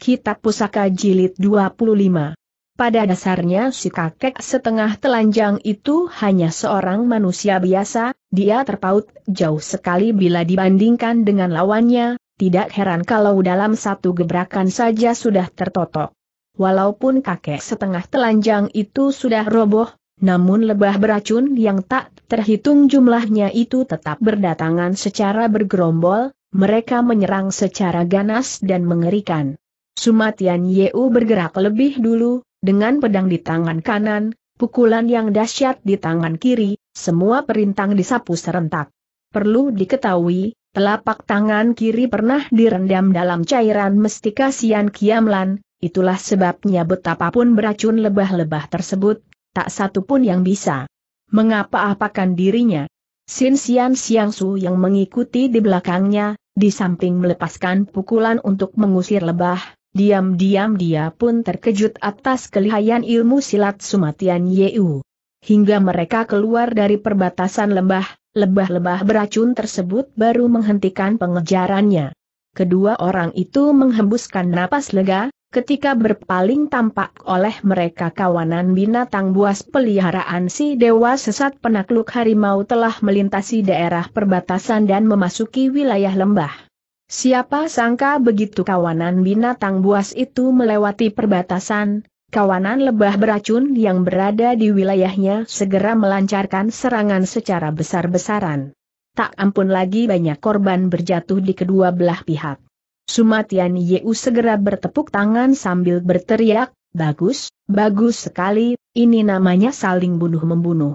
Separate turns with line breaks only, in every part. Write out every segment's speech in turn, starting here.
Kitab Pusaka Jilid 25. Pada dasarnya si kakek setengah telanjang itu hanya seorang manusia biasa, dia terpaut jauh sekali bila dibandingkan dengan lawannya, tidak heran kalau dalam satu gebrakan saja sudah tertotok. Walaupun kakek setengah telanjang itu sudah roboh, namun lebah beracun yang tak terhitung jumlahnya itu tetap berdatangan secara bergerombol, mereka menyerang secara ganas dan mengerikan. Sumatian Yeu bergerak lebih dulu, dengan pedang di tangan kanan, pukulan yang dahsyat di tangan kiri, semua perintang disapu serentak. Perlu diketahui, telapak tangan kiri pernah direndam dalam cairan mestika Sian Kiamlan, itulah sebabnya betapapun beracun lebah-lebah tersebut, tak satu pun yang bisa mengapa-apakan dirinya. Sin Sian Siang Su yang mengikuti di belakangnya, di samping melepaskan pukulan untuk mengusir lebah, Diam-diam dia pun terkejut atas kelihayan ilmu silat Sumatian Yeu. Hingga mereka keluar dari perbatasan lembah, lebah-lebah beracun tersebut baru menghentikan pengejarannya. Kedua orang itu menghembuskan napas lega, ketika berpaling tampak oleh mereka kawanan binatang buas peliharaan si dewa sesat penakluk harimau telah melintasi daerah perbatasan dan memasuki wilayah lembah. Siapa sangka begitu kawanan binatang buas itu melewati perbatasan, kawanan lebah beracun yang berada di wilayahnya segera melancarkan serangan secara besar-besaran. Tak ampun lagi banyak korban berjatuh di kedua belah pihak. Sumatian Yeu segera bertepuk tangan sambil berteriak, bagus, bagus sekali, ini namanya saling bunuh-membunuh.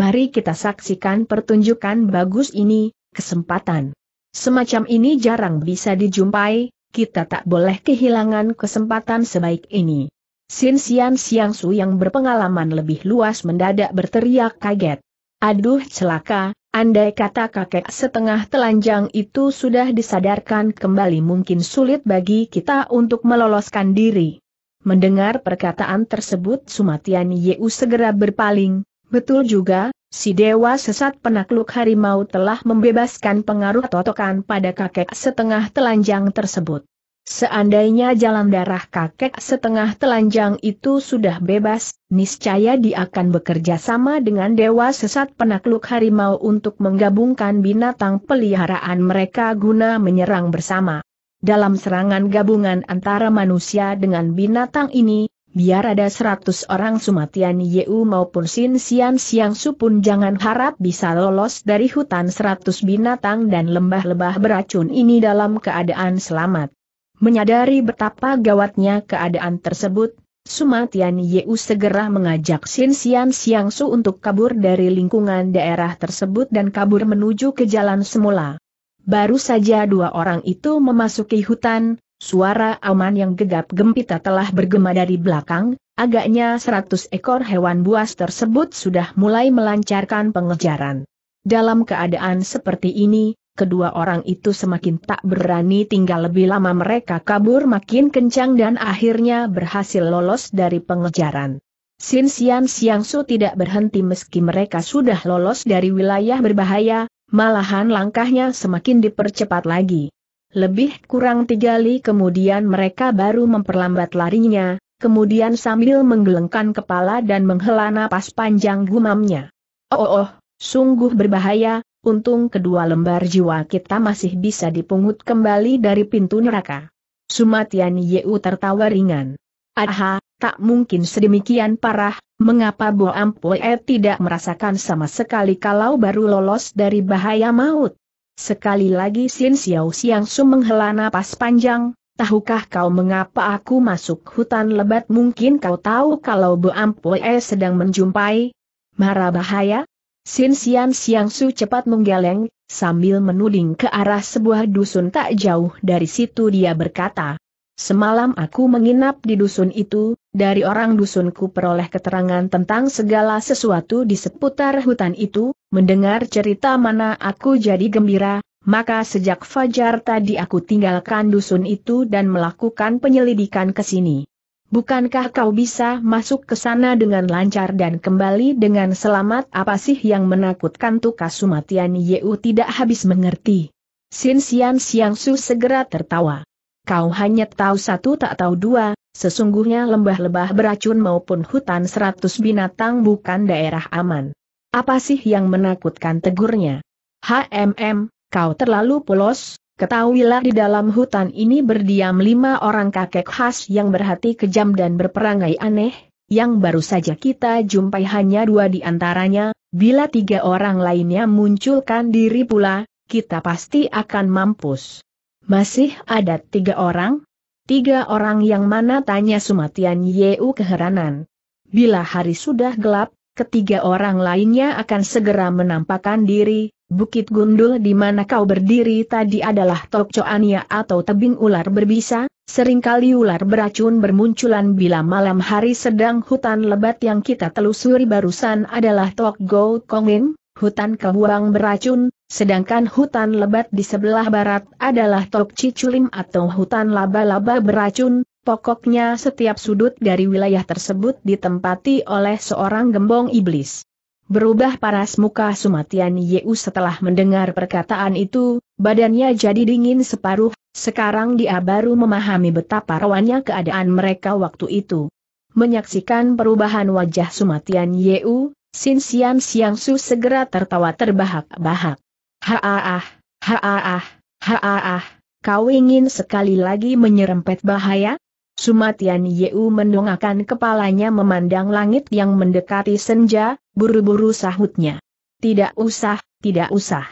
Mari kita saksikan pertunjukan bagus ini, kesempatan. Semacam ini jarang bisa dijumpai, kita tak boleh kehilangan kesempatan sebaik ini. Sin Sian Siang Su yang berpengalaman lebih luas mendadak berteriak kaget. Aduh celaka, andai kata kakek setengah telanjang itu sudah disadarkan kembali mungkin sulit bagi kita untuk meloloskan diri. Mendengar perkataan tersebut Sumatian Yeu segera berpaling, betul juga, Si dewa sesat penakluk harimau telah membebaskan pengaruh totokan pada kakek setengah telanjang tersebut. Seandainya jalan darah kakek setengah telanjang itu sudah bebas, niscaya dia akan bekerja sama dengan dewa sesat penakluk harimau untuk menggabungkan binatang peliharaan mereka guna menyerang bersama. Dalam serangan gabungan antara manusia dengan binatang ini, Biar ada seratus orang Sumatian Yeu maupun Sin Sian Siang Su pun jangan harap bisa lolos dari hutan seratus binatang dan lembah-lembah beracun ini dalam keadaan selamat. Menyadari betapa gawatnya keadaan tersebut, Sumatian Yeu segera mengajak Sin Sian Siang Su untuk kabur dari lingkungan daerah tersebut dan kabur menuju ke jalan semula. Baru saja dua orang itu memasuki hutan, Suara aman yang gegap gempita telah bergema dari belakang, agaknya seratus ekor hewan buas tersebut sudah mulai melancarkan pengejaran. Dalam keadaan seperti ini, kedua orang itu semakin tak berani tinggal lebih lama mereka kabur makin kencang dan akhirnya berhasil lolos dari pengejaran. Sin Sian Siang Su tidak berhenti meski mereka sudah lolos dari wilayah berbahaya, malahan langkahnya semakin dipercepat lagi. Lebih kurang tiga li kemudian mereka baru memperlambat larinya, kemudian sambil menggelengkan kepala dan menghela napas panjang gumamnya. Oh, oh, oh sungguh berbahaya, untung kedua lembar jiwa kita masih bisa dipungut kembali dari pintu neraka. Sumatian Yeu tertawa ringan. Aha, tak mungkin sedemikian parah, mengapa Bo Ampoe tidak merasakan sama sekali kalau baru lolos dari bahaya maut? Sekali lagi Sin Xiao Xiangsu Su menghela napas panjang, tahukah kau mengapa aku masuk hutan lebat mungkin kau tahu kalau Bu Ampue sedang menjumpai? Mara bahaya? Sin Xian Xiang Su cepat menggeleng, sambil menuding ke arah sebuah dusun tak jauh dari situ dia berkata. Semalam aku menginap di dusun itu, dari orang dusunku peroleh keterangan tentang segala sesuatu di seputar hutan itu, mendengar cerita mana aku jadi gembira, maka sejak fajar tadi aku tinggalkan dusun itu dan melakukan penyelidikan ke sini. Bukankah kau bisa masuk ke sana dengan lancar dan kembali dengan selamat apa sih yang menakutkan Tukas Sumatian Yeu tidak habis mengerti. Sin Sian Siang Su segera tertawa kau hanya tahu satu tak tahu dua, sesungguhnya lembah-lembah beracun maupun hutan seratus binatang bukan daerah aman. Apa sih yang menakutkan tegurnya? HMM, kau terlalu polos, Ketahuilah di dalam hutan ini berdiam lima orang kakek khas yang berhati kejam dan berperangai aneh, yang baru saja kita jumpai hanya dua di antaranya, bila tiga orang lainnya munculkan diri pula, kita pasti akan mampus. Masih ada tiga orang? Tiga orang yang mana tanya Sumatian Yeu keheranan. Bila hari sudah gelap, ketiga orang lainnya akan segera menampakkan diri, Bukit gundul di mana kau berdiri tadi adalah tokcoania atau tebing ular berbisa, seringkali ular beracun bermunculan bila malam hari sedang hutan lebat yang kita telusuri barusan adalah tok go kongin, hutan kebuang beracun, sedangkan hutan lebat di sebelah barat adalah tok ciculim atau hutan laba-laba beracun, pokoknya setiap sudut dari wilayah tersebut ditempati oleh seorang gembong iblis. Berubah paras muka Sumatian Yeu setelah mendengar perkataan itu, badannya jadi dingin separuh, sekarang dia baru memahami betapa rawannya keadaan mereka waktu itu. Menyaksikan perubahan wajah Sumatian Yeu, Sin Siam Siang Su segera tertawa terbahak-bahak. Haaah, haaah, haaah, kau ingin sekali lagi menyerempet bahaya? Sumatian Yeu mendongakkan kepalanya memandang langit yang mendekati senja, buru-buru sahutnya. Tidak usah, tidak usah.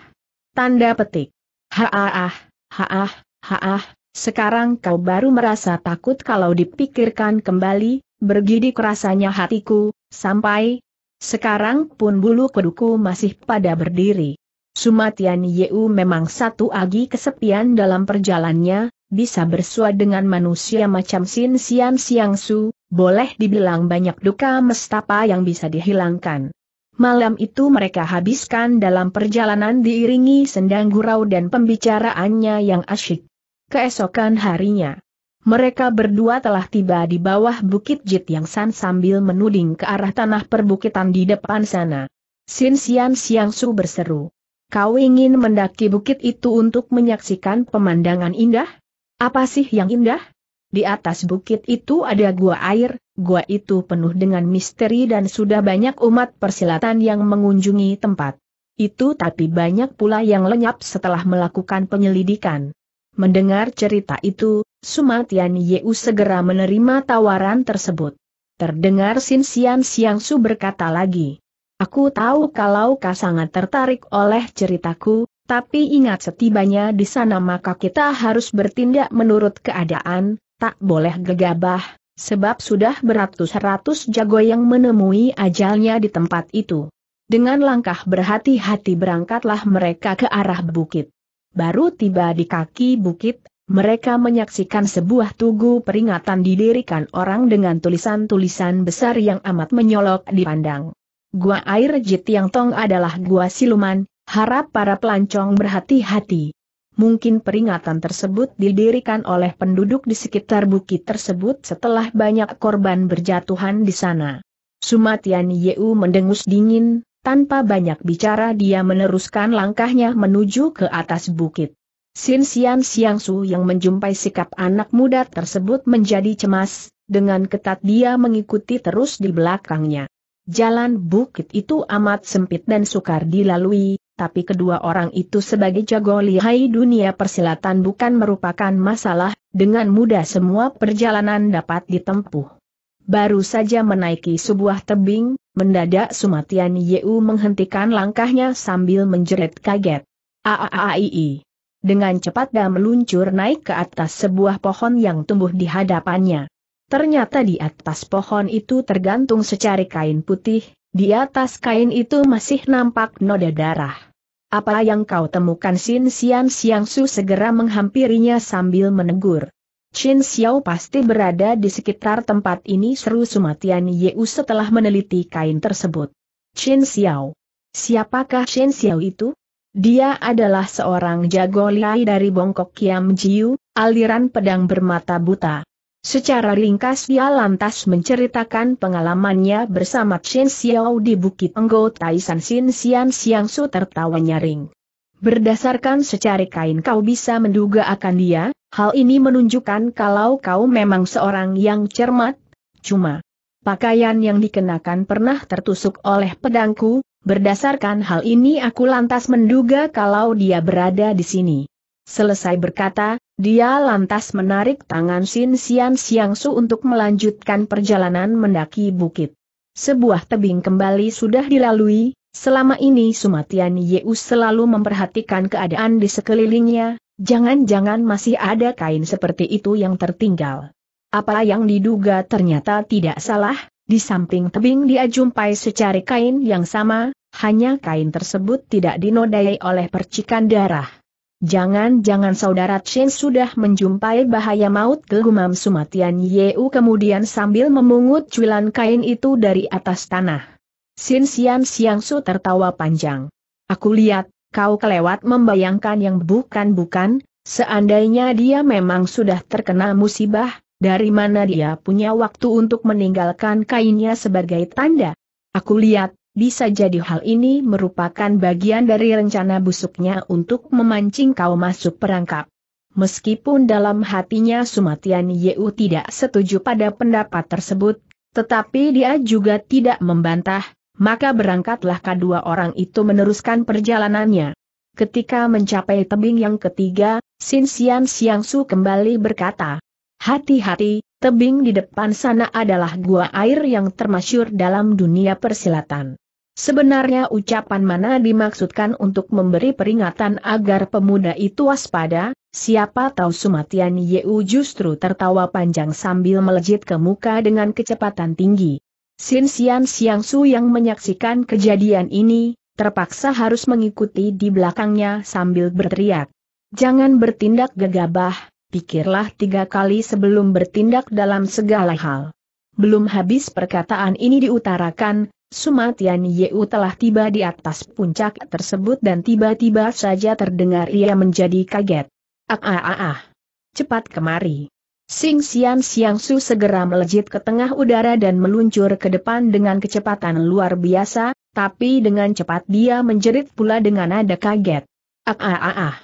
Tanda petik. Haaah, haah, haah, sekarang kau baru merasa takut kalau dipikirkan kembali, bergidik rasanya hatiku, sampai, sekarang pun bulu keduku masih pada berdiri. Sumatian Yeu memang satu agi kesepian dalam perjalannya, bisa bersua dengan manusia macam Sin Sian Siang Su, boleh dibilang banyak duka mestapa yang bisa dihilangkan. Malam itu mereka habiskan dalam perjalanan diiringi sendang gurau dan pembicaraannya yang asyik. Keesokan harinya, mereka berdua telah tiba di bawah bukit Jit Yang San sambil menuding ke arah tanah perbukitan di depan sana. Sin Sian Siang Su berseru. Kau ingin mendaki bukit itu untuk menyaksikan pemandangan indah? Apa sih yang indah? Di atas bukit itu ada gua air, gua itu penuh dengan misteri dan sudah banyak umat persilatan yang mengunjungi tempat. Itu tapi banyak pula yang lenyap setelah melakukan penyelidikan. Mendengar cerita itu, Sumatian Yeu segera menerima tawaran tersebut. Terdengar Sin Sian Siang Su berkata lagi. Aku tahu kalau kau sangat tertarik oleh ceritaku, tapi ingat setibanya di sana maka kita harus bertindak menurut keadaan, tak boleh gegabah, sebab sudah beratus-ratus jago yang menemui ajalnya di tempat itu. Dengan langkah berhati-hati berangkatlah mereka ke arah bukit. Baru tiba di kaki bukit, mereka menyaksikan sebuah tugu peringatan didirikan orang dengan tulisan-tulisan besar yang amat menyolok dipandang. Gua air Jit Yang Tong adalah gua siluman, harap para pelancong berhati-hati. Mungkin peringatan tersebut didirikan oleh penduduk di sekitar bukit tersebut setelah banyak korban berjatuhan di sana. Sumatian Yeu mendengus dingin, tanpa banyak bicara dia meneruskan langkahnya menuju ke atas bukit. Sin Xian Xiang Su yang menjumpai sikap anak muda tersebut menjadi cemas, dengan ketat dia mengikuti terus di belakangnya. Jalan bukit itu amat sempit dan sukar dilalui, tapi kedua orang itu sebagai jago lihai dunia persilatan bukan merupakan masalah, dengan mudah semua perjalanan dapat ditempuh. Baru saja menaiki sebuah tebing, mendadak Sumatian Yeu menghentikan langkahnya sambil menjerit kaget. Aaaii. Dengan cepat dan meluncur naik ke atas sebuah pohon yang tumbuh di hadapannya. Ternyata di atas pohon itu tergantung secari kain putih, di atas kain itu masih nampak noda darah. Apa yang kau temukan Sin Xian Xiang Su segera menghampirinya sambil menegur. Chin Xiao pasti berada di sekitar tempat ini seru Sumatian Yeu setelah meneliti kain tersebut. Chin Xiao. Siapakah Chin Xiao itu? Dia adalah seorang jago liai dari Bongkok Kiam Jiu, aliran pedang bermata buta. Secara ringkas dia lantas menceritakan pengalamannya bersama Chen Xiao di Bukit Enggo Taisan Sin Xian Xiang Su tertawa nyaring. Berdasarkan secari kain kau bisa menduga akan dia, hal ini menunjukkan kalau kau memang seorang yang cermat, cuma pakaian yang dikenakan pernah tertusuk oleh pedangku, Berdasarkan hal ini aku lantas menduga kalau dia berada di sini. Selesai berkata, dia lantas menarik tangan Sin Sian Siang Su untuk melanjutkan perjalanan mendaki bukit. Sebuah tebing kembali sudah dilalui, selama ini Sumatian Yeu selalu memperhatikan keadaan di sekelilingnya, jangan-jangan masih ada kain seperti itu yang tertinggal. Apa yang diduga ternyata tidak salah, di samping tebing dia jumpai secari kain yang sama, hanya kain tersebut tidak dinodai oleh percikan darah. Jangan-jangan saudara Chen sudah menjumpai bahaya maut gegumam Sumatian Yeu kemudian sambil memungut cuilan kain itu dari atas tanah. Sin Sian Siang Su tertawa panjang. Aku lihat, kau kelewat membayangkan yang bukan-bukan, seandainya dia memang sudah terkena musibah, dari mana dia punya waktu untuk meninggalkan kainnya sebagai tanda? Aku lihat, bisa jadi hal ini merupakan bagian dari rencana busuknya untuk memancing kau masuk perangkap. Meskipun dalam hatinya Sumatian Yeu tidak setuju pada pendapat tersebut, tetapi dia juga tidak membantah, maka berangkatlah kedua orang itu meneruskan perjalanannya. Ketika mencapai tebing yang ketiga, Sin Sian Siang Su kembali berkata, Hati-hati, tebing di depan sana adalah gua air yang termasyur dalam dunia persilatan. Sebenarnya ucapan mana dimaksudkan untuk memberi peringatan agar pemuda itu waspada, siapa tahu Sumatian Yeu justru tertawa panjang sambil melejit ke muka dengan kecepatan tinggi. Sin Sian Siang Su yang menyaksikan kejadian ini, terpaksa harus mengikuti di belakangnya sambil berteriak. Jangan bertindak gegabah, pikirlah tiga kali sebelum bertindak dalam segala hal. Belum habis perkataan ini diutarakan, Sumatian Yeu telah tiba di atas puncak tersebut dan tiba-tiba saja terdengar ia menjadi kaget. Ah ah ah ah. Cepat kemari. Sing Sian Siang Su segera melejit ke tengah udara dan meluncur ke depan dengan kecepatan luar biasa, tapi dengan cepat dia menjerit pula dengan nada kaget. Ah ah ah ah.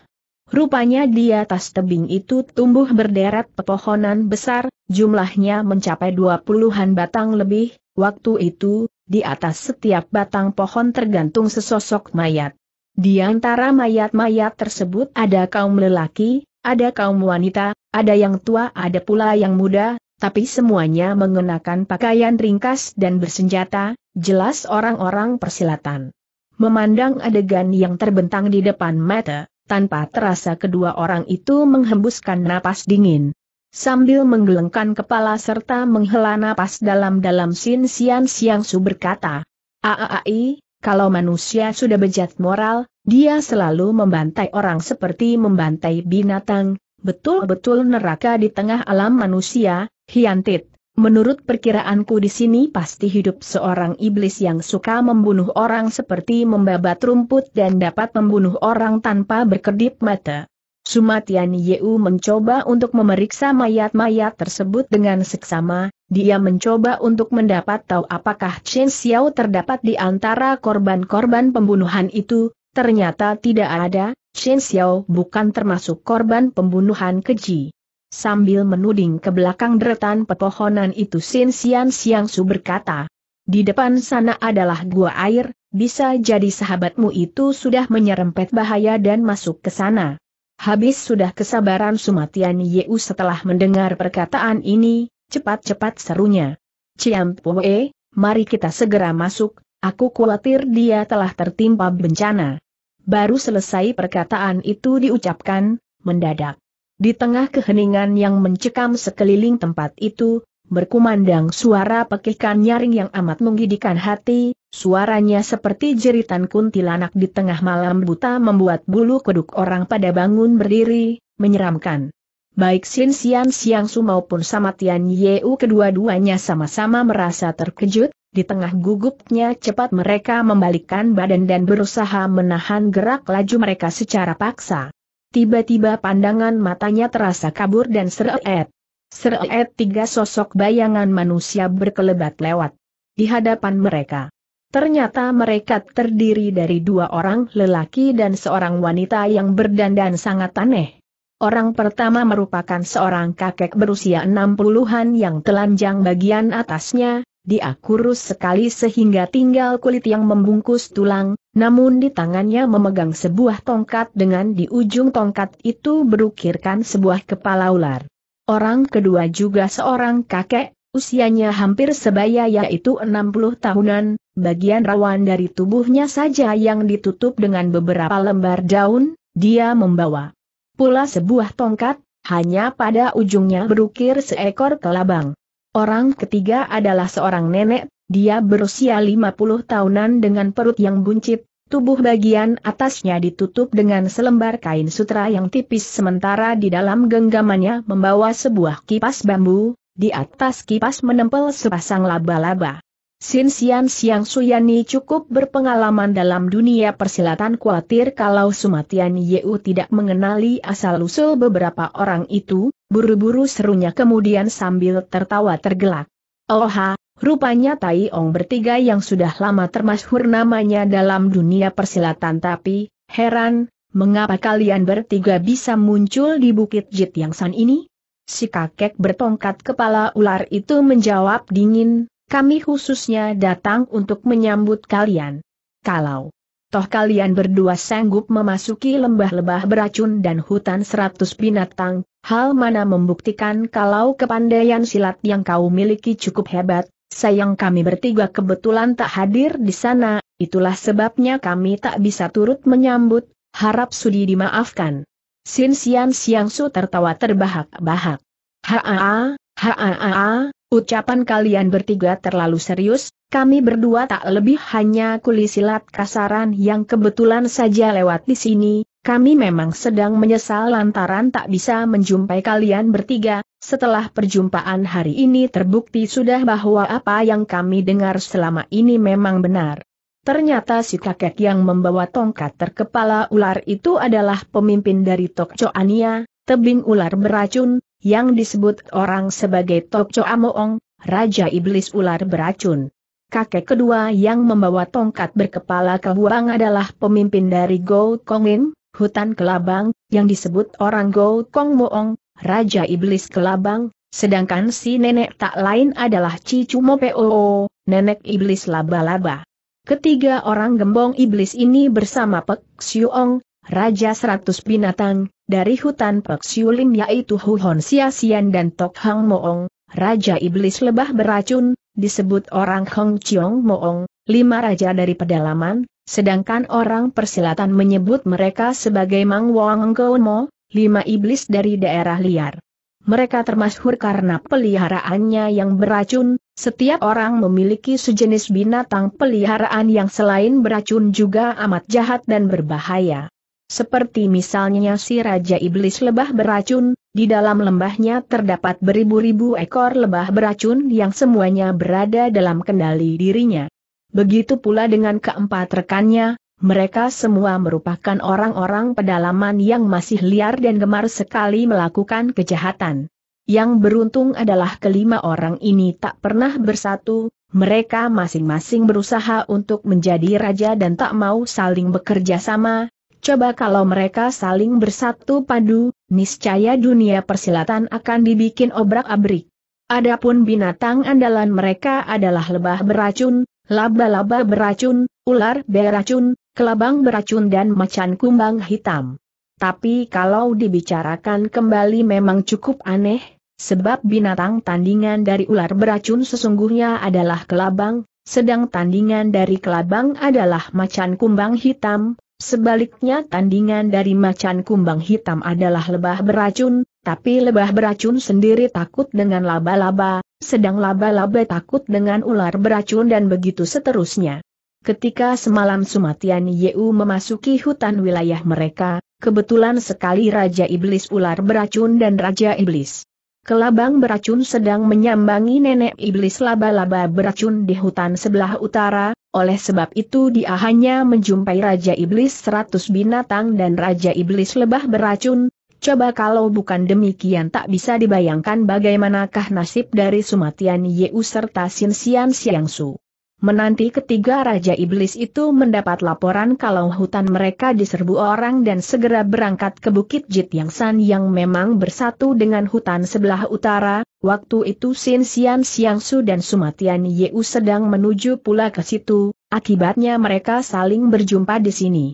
Rupanya di atas tebing itu tumbuh berderet pepohonan besar, jumlahnya mencapai dua puluhan batang lebih, waktu itu, di atas setiap batang pohon tergantung sesosok mayat. Di antara mayat-mayat tersebut ada kaum lelaki, ada kaum wanita, ada yang tua ada pula yang muda, tapi semuanya mengenakan pakaian ringkas dan bersenjata, jelas orang-orang persilatan. Memandang adegan yang terbentang di depan mata, tanpa terasa kedua orang itu menghembuskan napas dingin. Sambil menggelengkan kepala serta menghela napas dalam-dalam Sin Sian Siang Su berkata, Aai, kalau manusia sudah bejat moral, dia selalu membantai orang seperti membantai binatang, betul-betul neraka di tengah alam manusia, hiantit, Menurut perkiraanku di sini pasti hidup seorang iblis yang suka membunuh orang seperti membabat rumput dan dapat membunuh orang tanpa berkedip mata. Sumatian Yeu mencoba untuk memeriksa mayat-mayat tersebut dengan seksama, dia mencoba untuk mendapat tahu apakah Chen Xiao terdapat di antara korban-korban pembunuhan itu, ternyata tidak ada, Chen Xiao bukan termasuk korban pembunuhan keji. Sambil menuding ke belakang deretan pepohonan itu Sin Sian Siang Su berkata, di depan sana adalah gua air, bisa jadi sahabatmu itu sudah menyerempet bahaya dan masuk ke sana. Habis sudah kesabaran Sumatian Yeu setelah mendengar perkataan ini, cepat-cepat serunya. Ciam Pue, mari kita segera masuk, aku khawatir dia telah tertimpa bencana. Baru selesai perkataan itu diucapkan, mendadak. Di tengah keheningan yang mencekam sekeliling tempat itu, berkumandang suara pekikan nyaring yang amat menggidikan hati, suaranya seperti jeritan kuntilanak di tengah malam buta membuat bulu kuduk orang pada bangun berdiri, menyeramkan. Baik Sin Sian Siang Su maupun Samatian Yeu kedua-duanya sama-sama merasa terkejut, di tengah gugupnya cepat mereka membalikkan badan dan berusaha menahan gerak laju mereka secara paksa. Tiba-tiba pandangan matanya terasa kabur dan seret. Seret tiga sosok bayangan manusia berkelebat lewat. Di hadapan mereka. Ternyata mereka terdiri dari dua orang lelaki dan seorang wanita yang berdandan sangat aneh. Orang pertama merupakan seorang kakek berusia enam puluhan yang telanjang bagian atasnya, dia kurus sekali sehingga tinggal kulit yang membungkus tulang, namun di tangannya memegang sebuah tongkat dengan di ujung tongkat itu berukirkan sebuah kepala ular. Orang kedua juga seorang kakek, usianya hampir sebaya yaitu 60 tahunan, bagian rawan dari tubuhnya saja yang ditutup dengan beberapa lembar daun, dia membawa pula sebuah tongkat, hanya pada ujungnya berukir seekor kelabang. Orang ketiga adalah seorang nenek, dia berusia 50 tahunan dengan perut yang buncit, tubuh bagian atasnya ditutup dengan selembar kain sutra yang tipis sementara di dalam genggamannya membawa sebuah kipas bambu, di atas kipas menempel sepasang laba-laba. Sin Sian Siang Suyani cukup berpengalaman dalam dunia persilatan khawatir kalau Sumatian Yeu tidak mengenali asal-usul beberapa orang itu, Buru-buru serunya kemudian sambil tertawa tergelak. Oha, rupanya Tai Ong bertiga yang sudah lama termasyhur namanya dalam dunia persilatan tapi, heran, mengapa kalian bertiga bisa muncul di Bukit Jit Yang San ini? Si kakek bertongkat kepala ular itu menjawab dingin, kami khususnya datang untuk menyambut kalian. Kalau toh kalian berdua sanggup memasuki lembah-lembah beracun dan hutan seratus binatang, hal mana membuktikan kalau kepandaian silat yang kau miliki cukup hebat, sayang kami bertiga kebetulan tak hadir di sana, itulah sebabnya kami tak bisa turut menyambut, harap sudi dimaafkan. Sin Sian Siang Su tertawa terbahak-bahak. Haa, haa, ucapan kalian bertiga terlalu serius, kami berdua tak lebih hanya kuli silat kasaran yang kebetulan saja lewat di sini, kami memang sedang menyesal lantaran tak bisa menjumpai kalian bertiga, setelah perjumpaan hari ini terbukti sudah bahwa apa yang kami dengar selama ini memang benar. Ternyata si kakek yang membawa tongkat terkepala ular itu adalah pemimpin dari Tokcoania, tebing ular beracun, yang disebut orang sebagai Tokco Amoong, Raja Iblis Ular Beracun. Kakek kedua yang membawa tongkat berkepala kebuang adalah pemimpin dari Go Kongin, hutan Kelabang, yang disebut orang Gou Kong Moong, Raja Iblis Kelabang, sedangkan si nenek tak lain adalah Cicu Mo Poo, nenek Iblis Laba-Laba. Ketiga orang gembong iblis ini bersama Pek Siuong, Raja Seratus Binatang, dari hutan Pek Siuling yaitu Hu Sia Sian dan Tok Hang Moong, Raja Iblis Lebah Beracun, disebut orang Hong Chiong Moong, lima raja dari pedalaman, sedangkan orang persilatan menyebut mereka sebagai Mang Wang Mo, lima iblis dari daerah liar. Mereka termasyhur karena peliharaannya yang beracun, setiap orang memiliki sejenis binatang peliharaan yang selain beracun juga amat jahat dan berbahaya. Seperti misalnya si Raja Iblis Lebah Beracun, di dalam lembahnya terdapat beribu-ribu ekor lebah beracun yang semuanya berada dalam kendali dirinya. Begitu pula dengan keempat rekannya, mereka semua merupakan orang-orang pedalaman yang masih liar dan gemar sekali melakukan kejahatan. Yang beruntung adalah kelima orang ini tak pernah bersatu, mereka masing-masing berusaha untuk menjadi raja dan tak mau saling bekerja sama. Coba kalau mereka saling bersatu padu, niscaya dunia persilatan akan dibikin obrak-abrik. Adapun binatang andalan mereka adalah lebah beracun, Laba-laba beracun, ular beracun, kelabang beracun dan macan kumbang hitam. Tapi kalau dibicarakan kembali memang cukup aneh, sebab binatang tandingan dari ular beracun sesungguhnya adalah kelabang, sedang tandingan dari kelabang adalah macan kumbang hitam, sebaliknya tandingan dari macan kumbang hitam adalah lebah beracun, tapi lebah beracun sendiri takut dengan laba-laba, sedang laba-laba takut dengan ular beracun dan begitu seterusnya. Ketika semalam Sumatian Yeu memasuki hutan wilayah mereka, kebetulan sekali Raja Iblis ular beracun dan Raja Iblis. Kelabang beracun sedang menyambangi nenek iblis laba-laba beracun di hutan sebelah utara, oleh sebab itu dia hanya menjumpai Raja Iblis 100 binatang dan Raja Iblis lebah beracun, Coba kalau bukan demikian tak bisa dibayangkan bagaimanakah nasib dari Sumatian Yeu serta Sin Sian Siang Su. Menanti ketiga Raja Iblis itu mendapat laporan kalau hutan mereka diserbu orang dan segera berangkat ke Bukit Jit Yang San yang memang bersatu dengan hutan sebelah utara, waktu itu Sin Sian Siang Su dan Sumatian Yeu sedang menuju pula ke situ, akibatnya mereka saling berjumpa di sini.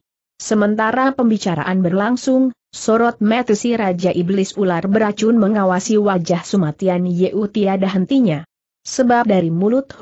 Sementara pembicaraan berlangsung, Sorot mata si Raja Iblis Ular beracun mengawasi wajah Sumatian Yeu tiada hentinya. Sebab dari mulut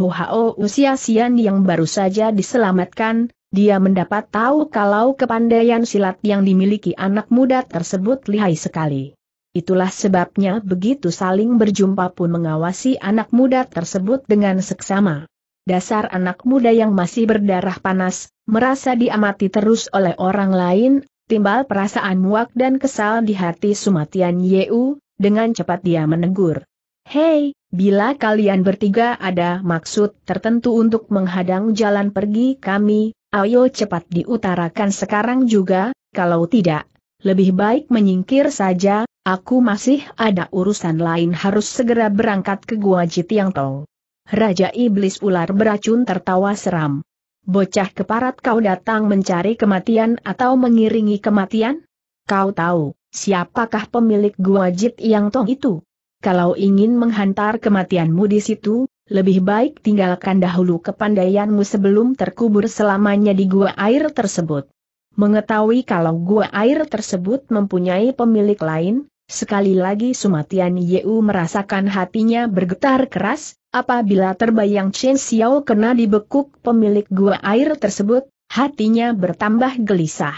usia sian yang baru saja diselamatkan, dia mendapat tahu kalau kepandaian silat yang dimiliki anak muda tersebut lihai sekali. Itulah sebabnya begitu saling berjumpa pun mengawasi anak muda tersebut dengan seksama. Dasar anak muda yang masih berdarah panas, merasa diamati terus oleh orang lain, timbal perasaan muak dan kesal di hati Sumatian Yeu, dengan cepat dia menegur. Hei, bila kalian bertiga ada maksud tertentu untuk menghadang jalan pergi kami, ayo cepat diutarakan sekarang juga, kalau tidak, lebih baik menyingkir saja, aku masih ada urusan lain harus segera berangkat ke Gua Jitiang Tong. Raja Iblis Ular beracun tertawa seram bocah keparat kau datang mencari kematian atau mengiringi kematian? Kau tahu, siapakah pemilik gua jit yang tong itu? Kalau ingin menghantar kematianmu di situ, lebih baik tinggalkan dahulu kepandaianmu sebelum terkubur selamanya di gua air tersebut. Mengetahui kalau gua air tersebut mempunyai pemilik lain, Sekali lagi Sumatian Yeu merasakan hatinya bergetar keras, Apabila terbayang Chen Xiao kena dibekuk pemilik gua air tersebut, hatinya bertambah gelisah.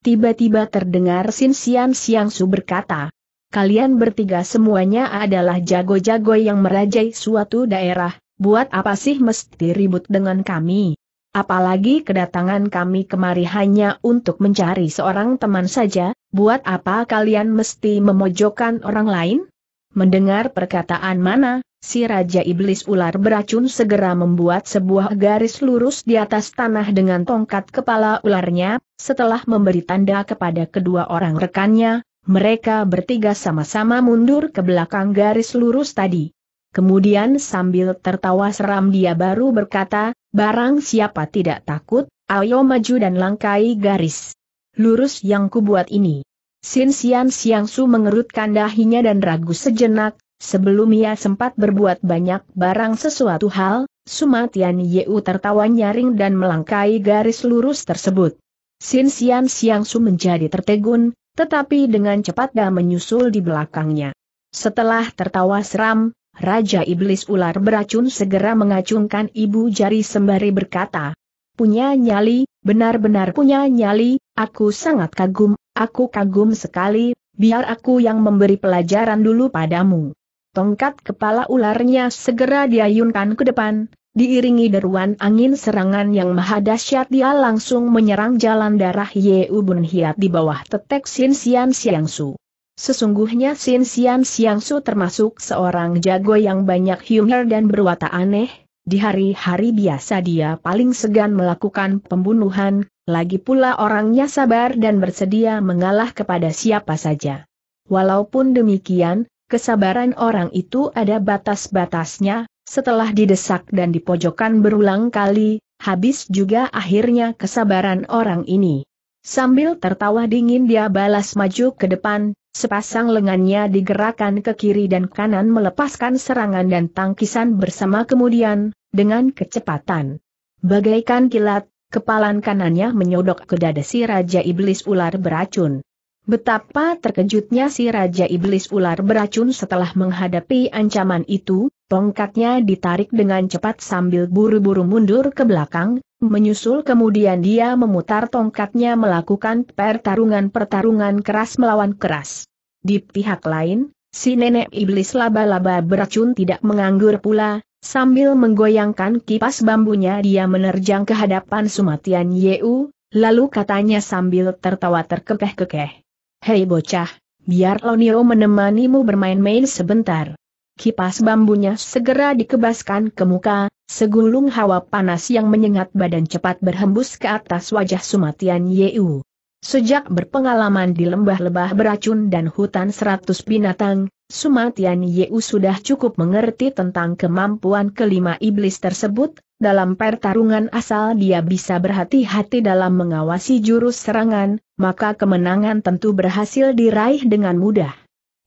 Tiba-tiba terdengar Xin Xian Xiang Su berkata, Kalian bertiga semuanya adalah jago-jago yang merajai suatu daerah, buat apa sih mesti ribut dengan kami? Apalagi kedatangan kami kemari hanya untuk mencari seorang teman saja, buat apa kalian mesti memojokkan orang lain? Mendengar perkataan mana, si Raja Iblis Ular beracun segera membuat sebuah garis lurus di atas tanah dengan tongkat kepala ularnya, setelah memberi tanda kepada kedua orang rekannya, mereka bertiga sama-sama mundur ke belakang garis lurus tadi. Kemudian sambil tertawa seram dia baru berkata, barang siapa tidak takut, ayo maju dan langkai garis lurus yang kubuat ini. Sin Sian Siang Su mengerutkan dahinya dan ragu sejenak, Sebelum ia sempat berbuat banyak barang sesuatu hal, Sumatian Yeu tertawa nyaring dan melangkai garis lurus tersebut. Sin Sian Siang Su menjadi tertegun, tetapi dengan cepat dia menyusul di belakangnya. Setelah tertawa seram, Raja Iblis Ular beracun segera mengacungkan ibu jari sembari berkata, Punya nyali, benar-benar punya nyali, aku sangat kagum, aku kagum sekali, biar aku yang memberi pelajaran dulu padamu. Tongkat kepala ularnya segera diayunkan ke depan, diiringi deruan angin serangan yang maha dahsyat dia langsung menyerang jalan darah Ye Ubun Hiat di bawah tetek Sin Sian Siang Su. Sesungguhnya Sin Sian Siang Su termasuk seorang jago yang banyak humor dan berwatak aneh, di hari-hari biasa dia paling segan melakukan pembunuhan, lagi pula orangnya sabar dan bersedia mengalah kepada siapa saja. Walaupun demikian, Kesabaran orang itu ada batas-batasnya, setelah didesak dan dipojokkan berulang kali, habis juga akhirnya kesabaran orang ini. Sambil tertawa dingin dia balas maju ke depan, sepasang lengannya digerakkan ke kiri dan kanan melepaskan serangan dan tangkisan bersama kemudian, dengan kecepatan. Bagaikan kilat, kepalan kanannya menyodok ke dada si Raja Iblis Ular beracun. Betapa terkejutnya si Raja Iblis Ular beracun setelah menghadapi ancaman itu, tongkatnya ditarik dengan cepat sambil buru-buru mundur ke belakang, menyusul kemudian dia memutar tongkatnya melakukan pertarungan-pertarungan keras melawan keras. Di pihak lain, si nenek iblis laba-laba beracun tidak menganggur pula, Sambil menggoyangkan kipas bambunya dia menerjang ke hadapan Sumatian Yeu, lalu katanya sambil tertawa terkekeh-kekeh. Hei bocah, biar Lonio menemanimu bermain-main sebentar. Kipas bambunya segera dikebaskan ke muka, segulung hawa panas yang menyengat badan cepat berhembus ke atas wajah Sumatian Yeu. Sejak berpengalaman di lembah-lembah beracun dan hutan seratus binatang, Sumatian Yeu sudah cukup mengerti tentang kemampuan kelima iblis tersebut, dalam pertarungan asal dia bisa berhati-hati dalam mengawasi jurus serangan, maka kemenangan tentu berhasil diraih dengan mudah.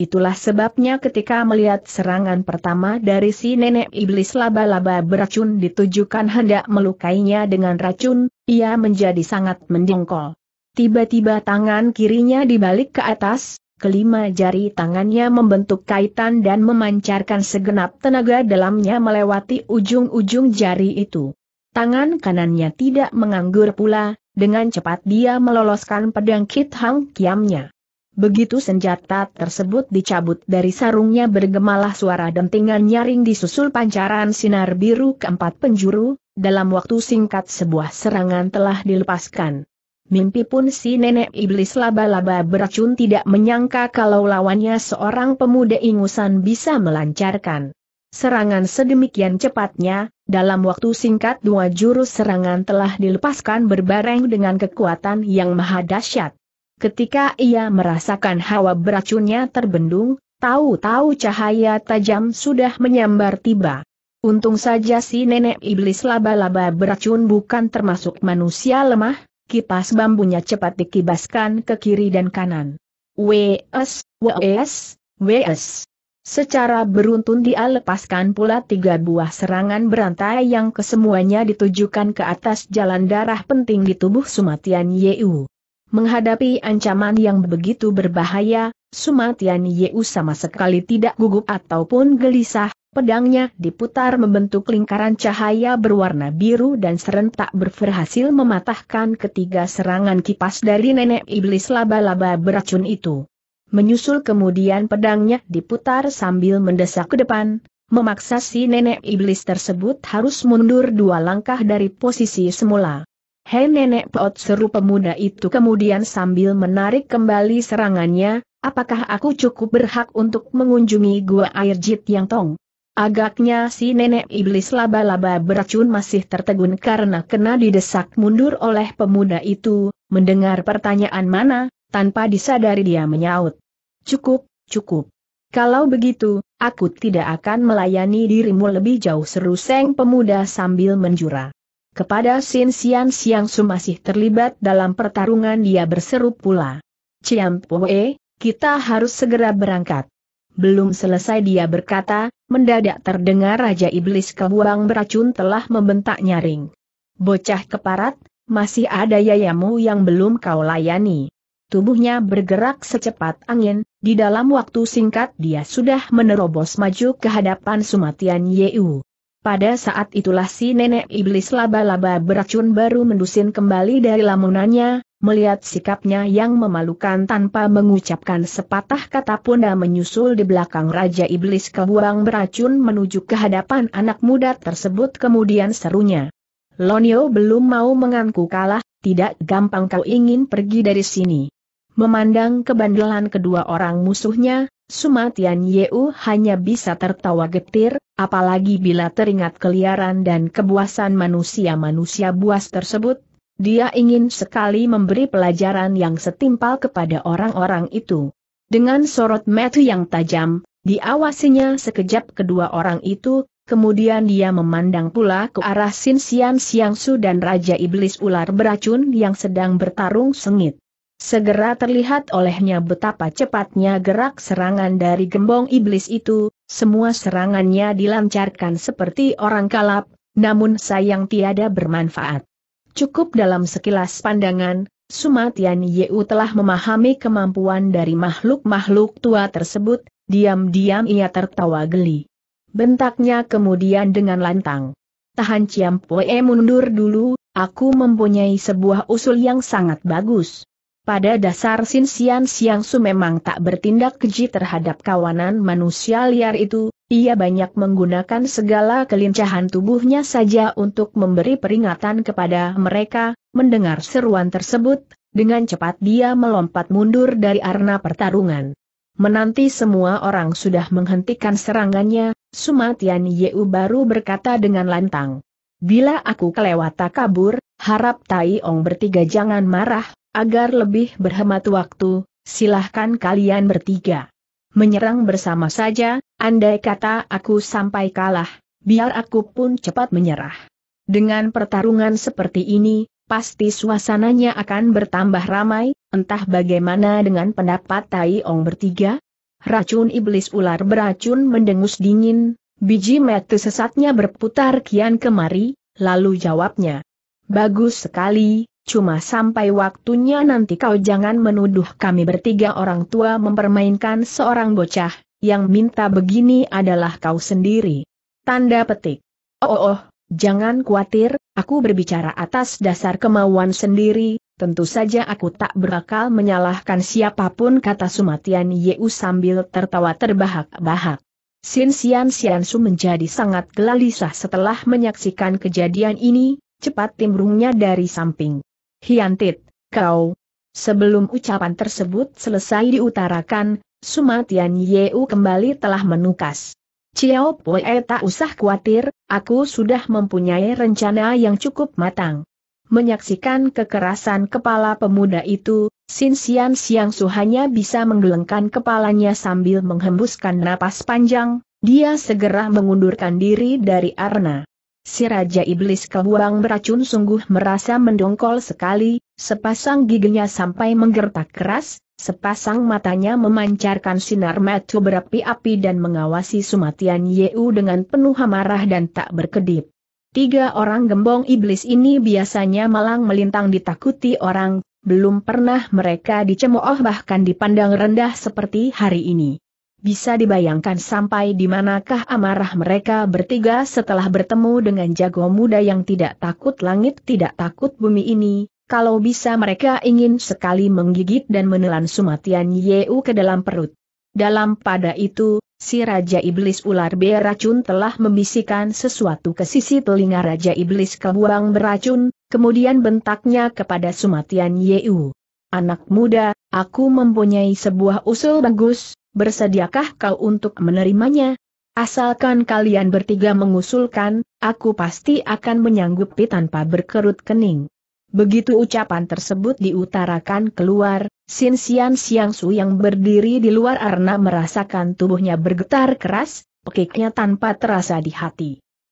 Itulah sebabnya ketika melihat serangan pertama dari si nenek iblis laba-laba beracun ditujukan hendak melukainya dengan racun, ia menjadi sangat mendengkol. Tiba-tiba tangan kirinya dibalik ke atas, kelima jari tangannya membentuk kaitan dan memancarkan segenap tenaga dalamnya melewati ujung-ujung jari itu. Tangan kanannya tidak menganggur pula, dengan cepat dia meloloskan pedang Kit Hang Kiamnya. Begitu senjata tersebut dicabut dari sarungnya bergemalah suara dentingan nyaring disusul pancaran sinar biru keempat penjuru, dalam waktu singkat sebuah serangan telah dilepaskan. Mimpi pun si nenek iblis laba-laba beracun tidak menyangka kalau lawannya seorang pemuda ingusan bisa melancarkan. Serangan sedemikian cepatnya, dalam waktu singkat dua jurus serangan telah dilepaskan berbareng dengan kekuatan yang maha dahsyat. Ketika ia merasakan hawa beracunnya terbendung, tahu-tahu cahaya tajam sudah menyambar tiba. Untung saja si nenek iblis laba-laba beracun bukan termasuk manusia lemah, Kipas bambunya cepat dikibaskan ke kiri dan kanan. Wes, wes, wes. Secara beruntun dia lepaskan pula tiga buah serangan berantai yang kesemuanya ditujukan ke atas jalan darah penting di tubuh Sumatian Yeu. Menghadapi ancaman yang begitu berbahaya, Sumatian Yeu sama sekali tidak gugup ataupun gelisah, Pedangnya diputar membentuk lingkaran cahaya berwarna biru dan serentak berhasil mematahkan ketiga serangan kipas dari nenek iblis laba-laba beracun itu. Menyusul kemudian pedangnya diputar sambil mendesak ke depan, memaksa si nenek iblis tersebut harus mundur dua langkah dari posisi semula. Hei nenek pot seru pemuda itu kemudian sambil menarik kembali serangannya, apakah aku cukup berhak untuk mengunjungi gua air Jit Yang Tong? Agaknya si nenek iblis laba-laba beracun masih tertegun karena kena didesak mundur oleh pemuda itu, mendengar pertanyaan mana, tanpa disadari dia menyaut. Cukup, cukup. Kalau begitu, aku tidak akan melayani dirimu lebih jauh seru seng pemuda sambil menjura. Kepada Sin Sian Siang Su masih terlibat dalam pertarungan dia berseru pula. Ciam Poe, kita harus segera berangkat. Belum selesai dia berkata, mendadak terdengar Raja Iblis Kebuang beracun telah membentak nyaring. Bocah keparat, masih ada yayamu yang belum kau layani. Tubuhnya bergerak secepat angin, di dalam waktu singkat dia sudah menerobos maju ke hadapan Sumatian Yeu. Pada saat itulah si nenek iblis laba-laba beracun baru mendusin kembali dari lamunannya, melihat sikapnya yang memalukan tanpa mengucapkan sepatah kata pun, dan menyusul di belakang Raja Iblis kebuang beracun menuju ke hadapan anak muda tersebut kemudian serunya. Lonio belum mau mengaku kalah, tidak gampang kau ingin pergi dari sini. Memandang kebandelan kedua orang musuhnya, Sumatian Yeu hanya bisa tertawa getir, apalagi bila teringat keliaran dan kebuasan manusia-manusia buas tersebut. Dia ingin sekali memberi pelajaran yang setimpal kepada orang-orang itu. Dengan sorot mata yang tajam, diawasinya sekejap kedua orang itu, kemudian dia memandang pula ke arah Sin Sian Siang Su dan Raja Iblis Ular Beracun yang sedang bertarung sengit. Segera terlihat olehnya betapa cepatnya gerak serangan dari gembong iblis itu, semua serangannya dilancarkan seperti orang kalap, namun sayang tiada bermanfaat. Cukup dalam sekilas pandangan, Sumatian Yeu telah memahami kemampuan dari makhluk-makhluk tua tersebut, diam-diam ia tertawa geli. Bentaknya kemudian dengan lantang. Tahan Ciampoe mundur dulu, aku mempunyai sebuah usul yang sangat bagus. Pada dasar Sin Sian Siang Su memang tak bertindak keji terhadap kawanan manusia liar itu, ia banyak menggunakan segala kelincahan tubuhnya saja untuk memberi peringatan kepada mereka, mendengar seruan tersebut, dengan cepat dia melompat mundur dari arena pertarungan. Menanti semua orang sudah menghentikan serangannya, Sumatian Yeu baru berkata dengan lantang. Bila aku kelewata kabur, harap Tai Ong bertiga jangan marah, Agar lebih berhemat waktu, silahkan kalian bertiga. Menyerang bersama saja, andai kata aku sampai kalah, biar aku pun cepat menyerah. Dengan pertarungan seperti ini, pasti suasananya akan bertambah ramai, entah bagaimana dengan pendapat Tai Ong bertiga? Racun iblis ular beracun mendengus dingin, biji metu sesatnya berputar kian kemari, lalu jawabnya. Bagus sekali, Cuma sampai waktunya nanti kau jangan menuduh kami bertiga orang tua mempermainkan seorang bocah, yang minta begini adalah kau sendiri. Tanda petik. Oh, oh, oh jangan khawatir, aku berbicara atas dasar kemauan sendiri, tentu saja aku tak berakal menyalahkan siapapun kata Sumatian Yeu sambil tertawa terbahak-bahak. Sin Sian Su menjadi sangat gelisah setelah menyaksikan kejadian ini, cepat timbrungnya dari samping. Hiantit, kau. Sebelum ucapan tersebut selesai diutarakan, Sumatian Yeu kembali telah menukas. Ciao Pue tak usah khawatir, aku sudah mempunyai rencana yang cukup matang. Menyaksikan kekerasan kepala pemuda itu, Sin Sian Siang Su hanya bisa menggelengkan kepalanya sambil menghembuskan napas panjang, dia segera mengundurkan diri dari arna. Si Raja Iblis kebuang beracun sungguh merasa mendongkol sekali, sepasang giginya sampai menggertak keras, sepasang matanya memancarkan sinar mata berapi-api dan mengawasi Sumatian Yeu dengan penuh amarah dan tak berkedip. Tiga orang gembong iblis ini biasanya malang melintang ditakuti orang, belum pernah mereka dicemooh bahkan dipandang rendah seperti hari ini. Bisa dibayangkan sampai di manakah amarah mereka bertiga setelah bertemu dengan jago muda yang tidak takut langit tidak takut bumi ini, kalau bisa mereka ingin sekali menggigit dan menelan sumatian Yeu ke dalam perut. Dalam pada itu, si Raja Iblis Ular Beracun telah membisikkan sesuatu ke sisi telinga Raja Iblis Kebuang Beracun, kemudian bentaknya kepada sumatian Yeu. Anak muda, aku mempunyai sebuah usul bagus, bersediakah kau untuk menerimanya? Asalkan kalian bertiga mengusulkan, aku pasti akan menyanggupi tanpa berkerut kening. Begitu ucapan tersebut diutarakan keluar, Sin Sian Siang Su yang berdiri di luar arna merasakan tubuhnya bergetar keras, pekiknya tanpa terasa di hati.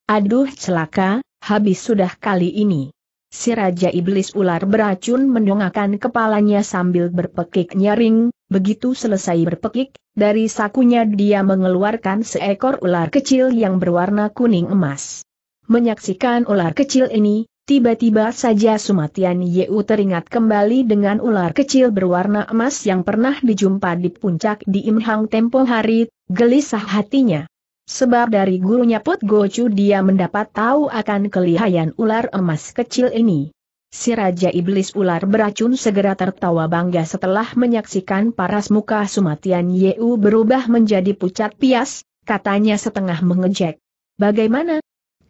Aduh celaka, habis sudah kali ini. Si Raja Iblis Ular beracun mendongakkan kepalanya sambil berpekik nyaring, begitu selesai berpekik, dari sakunya dia mengeluarkan seekor ular kecil yang berwarna kuning emas. Menyaksikan ular kecil ini, tiba-tiba saja Sumatian Yeu teringat kembali dengan ular kecil berwarna emas yang pernah dijumpa di puncak di Imhang tempo hari, gelisah hatinya. Sebab dari gurunya Put Gochu dia mendapat tahu akan kelihayan ular emas kecil ini. Si Raja Iblis Ular beracun segera tertawa bangga setelah menyaksikan paras muka Sumatian Yeu berubah menjadi pucat pias, katanya setengah mengejek. Bagaimana?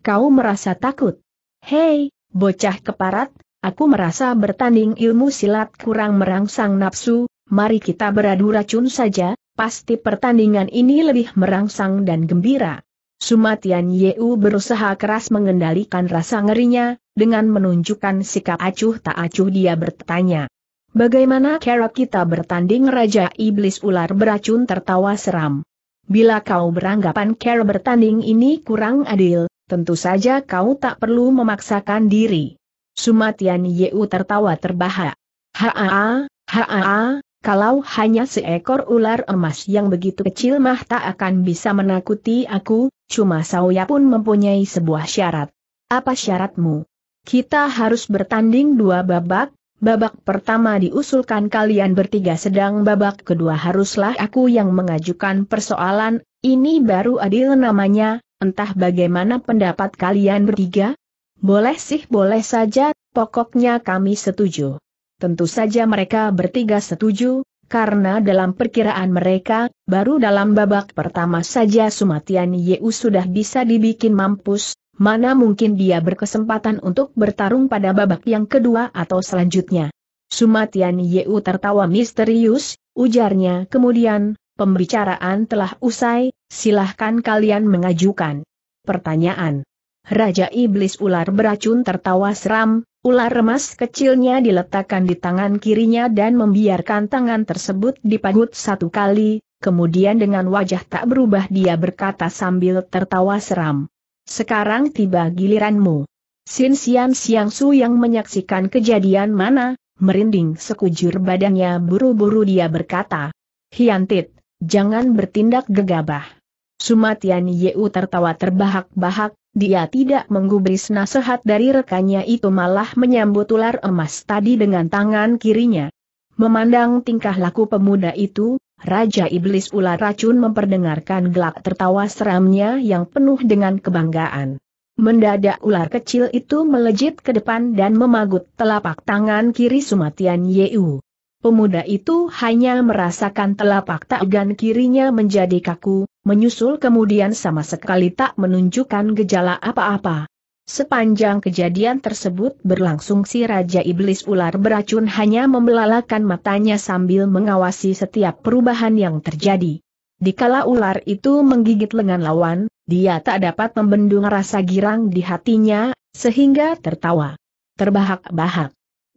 Kau merasa takut? Hei, bocah keparat, aku merasa bertanding ilmu silat kurang merangsang nafsu, mari kita beradu racun saja, pasti pertandingan ini lebih merangsang dan gembira. Sumatian Yeu berusaha keras mengendalikan rasa ngerinya, dengan menunjukkan sikap acuh tak acuh dia bertanya. Bagaimana cara kita bertanding Raja Iblis Ular beracun tertawa seram? Bila kau beranggapan cara bertanding ini kurang adil, tentu saja kau tak perlu memaksakan diri. Sumatian Yeu tertawa terbahak. Haa, haa, kalau hanya seekor ular emas yang begitu kecil mah tak akan bisa menakuti aku, cuma Sauya pun mempunyai sebuah syarat. Apa syaratmu? Kita harus bertanding dua babak, babak pertama diusulkan kalian bertiga sedang babak kedua haruslah aku yang mengajukan persoalan, ini baru adil namanya, entah bagaimana pendapat kalian bertiga? Boleh sih boleh saja, pokoknya kami setuju. Tentu saja mereka bertiga setuju, karena dalam perkiraan mereka, baru dalam babak pertama saja Sumatian Yeu sudah bisa dibikin mampus, mana mungkin dia berkesempatan untuk bertarung pada babak yang kedua atau selanjutnya. Sumatian Yeu tertawa misterius, ujarnya kemudian, pembicaraan telah usai, silahkan kalian mengajukan pertanyaan. Raja Iblis Ular beracun tertawa seram, Ular remas kecilnya diletakkan di tangan kirinya dan membiarkan tangan tersebut dipagut satu kali, kemudian dengan wajah tak berubah dia berkata sambil tertawa seram. Sekarang tiba giliranmu. Sin Sian Siang Su yang menyaksikan kejadian mana, merinding sekujur badannya buru-buru dia berkata. Hiantit, jangan bertindak gegabah. Sumatian Yeu tertawa terbahak-bahak, dia tidak menggubris nasihat dari rekannya itu malah menyambut ular emas tadi dengan tangan kirinya. Memandang tingkah laku pemuda itu, Raja Iblis Ular Racun memperdengarkan gelak tertawa seramnya yang penuh dengan kebanggaan. Mendadak ular kecil itu melejit ke depan dan memagut telapak tangan kiri Sumatian Yeu. Pemuda itu hanya merasakan telapak tangan kirinya menjadi kaku, menyusul kemudian sama sekali tak menunjukkan gejala apa-apa. Sepanjang kejadian tersebut berlangsung si Raja Iblis Ular beracun hanya membelalakan matanya sambil mengawasi setiap perubahan yang terjadi. Dikala ular itu menggigit lengan lawan, dia tak dapat membendung rasa girang di hatinya, sehingga tertawa. Terbahak-bahak.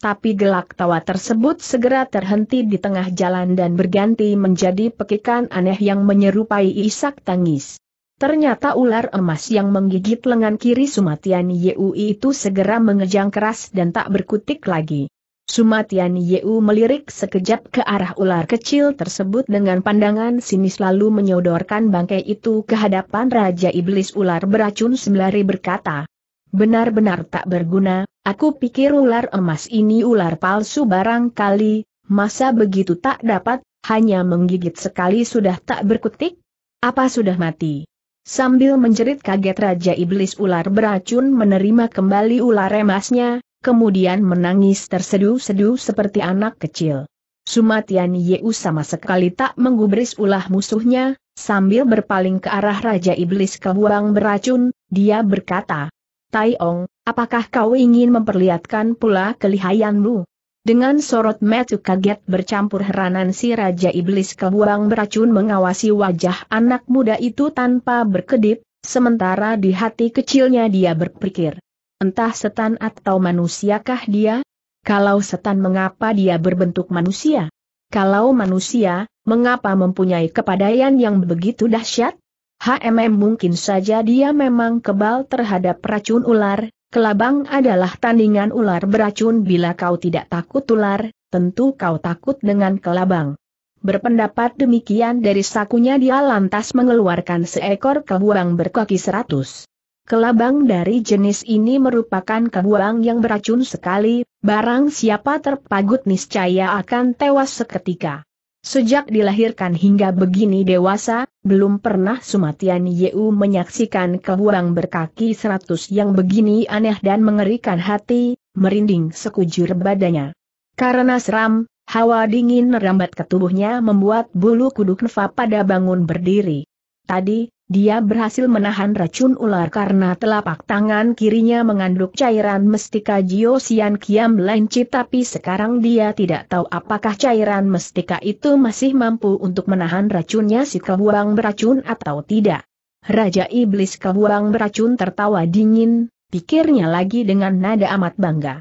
Tapi gelak tawa tersebut segera terhenti di tengah jalan dan berganti menjadi pekikan aneh yang menyerupai isak tangis. Ternyata ular emas yang menggigit lengan kiri Sumatian Yu itu segera mengejang keras dan tak berkutik lagi. Sumatian Yu melirik sekejap ke arah ular kecil tersebut dengan pandangan sinis lalu menyodorkan bangkai itu ke hadapan Raja Iblis Ular Beracun Sembilari berkata, Benar-benar tak berguna, Aku pikir ular emas ini ular palsu barangkali, masa begitu tak dapat, hanya menggigit sekali sudah tak berkutik? Apa sudah mati? Sambil menjerit kaget Raja Iblis ular beracun menerima kembali ular emasnya, kemudian menangis terseduh-seduh seperti anak kecil. Sumatian Yeu sama sekali tak menggubris ulah musuhnya, sambil berpaling ke arah Raja Iblis kebuang beracun, dia berkata, Tai Ong, Apakah kau ingin memperlihatkan pula kelihayanmu? Dengan sorot metu kaget bercampur heranan si Raja Iblis kebuang beracun mengawasi wajah anak muda itu tanpa berkedip, sementara di hati kecilnya dia berpikir. Entah setan atau manusiakah dia? Kalau setan mengapa dia berbentuk manusia? Kalau manusia, mengapa mempunyai kepadaian yang begitu dahsyat? HMM mungkin saja dia memang kebal terhadap racun ular, Kelabang adalah tandingan ular beracun bila kau tidak takut ular, tentu kau takut dengan kelabang. Berpendapat demikian dari sakunya dia lantas mengeluarkan seekor kebuang berkaki seratus. Kelabang dari jenis ini merupakan kebuang yang beracun sekali, barang siapa terpagut niscaya akan tewas seketika. Sejak dilahirkan hingga begini dewasa, belum pernah Sumatian Yeu menyaksikan kebuang berkaki seratus yang begini aneh dan mengerikan hati, merinding sekujur badannya. Karena seram, hawa dingin merambat ke tubuhnya membuat bulu kuduk nefa pada bangun berdiri. Tadi, dia berhasil menahan racun ular karena telapak tangan kirinya mengandung cairan mestika Jiosian Kiam Lenci tapi sekarang dia tidak tahu apakah cairan mestika itu masih mampu untuk menahan racunnya si kebuang beracun atau tidak. Raja Iblis kebuang beracun tertawa dingin, pikirnya lagi dengan nada amat bangga.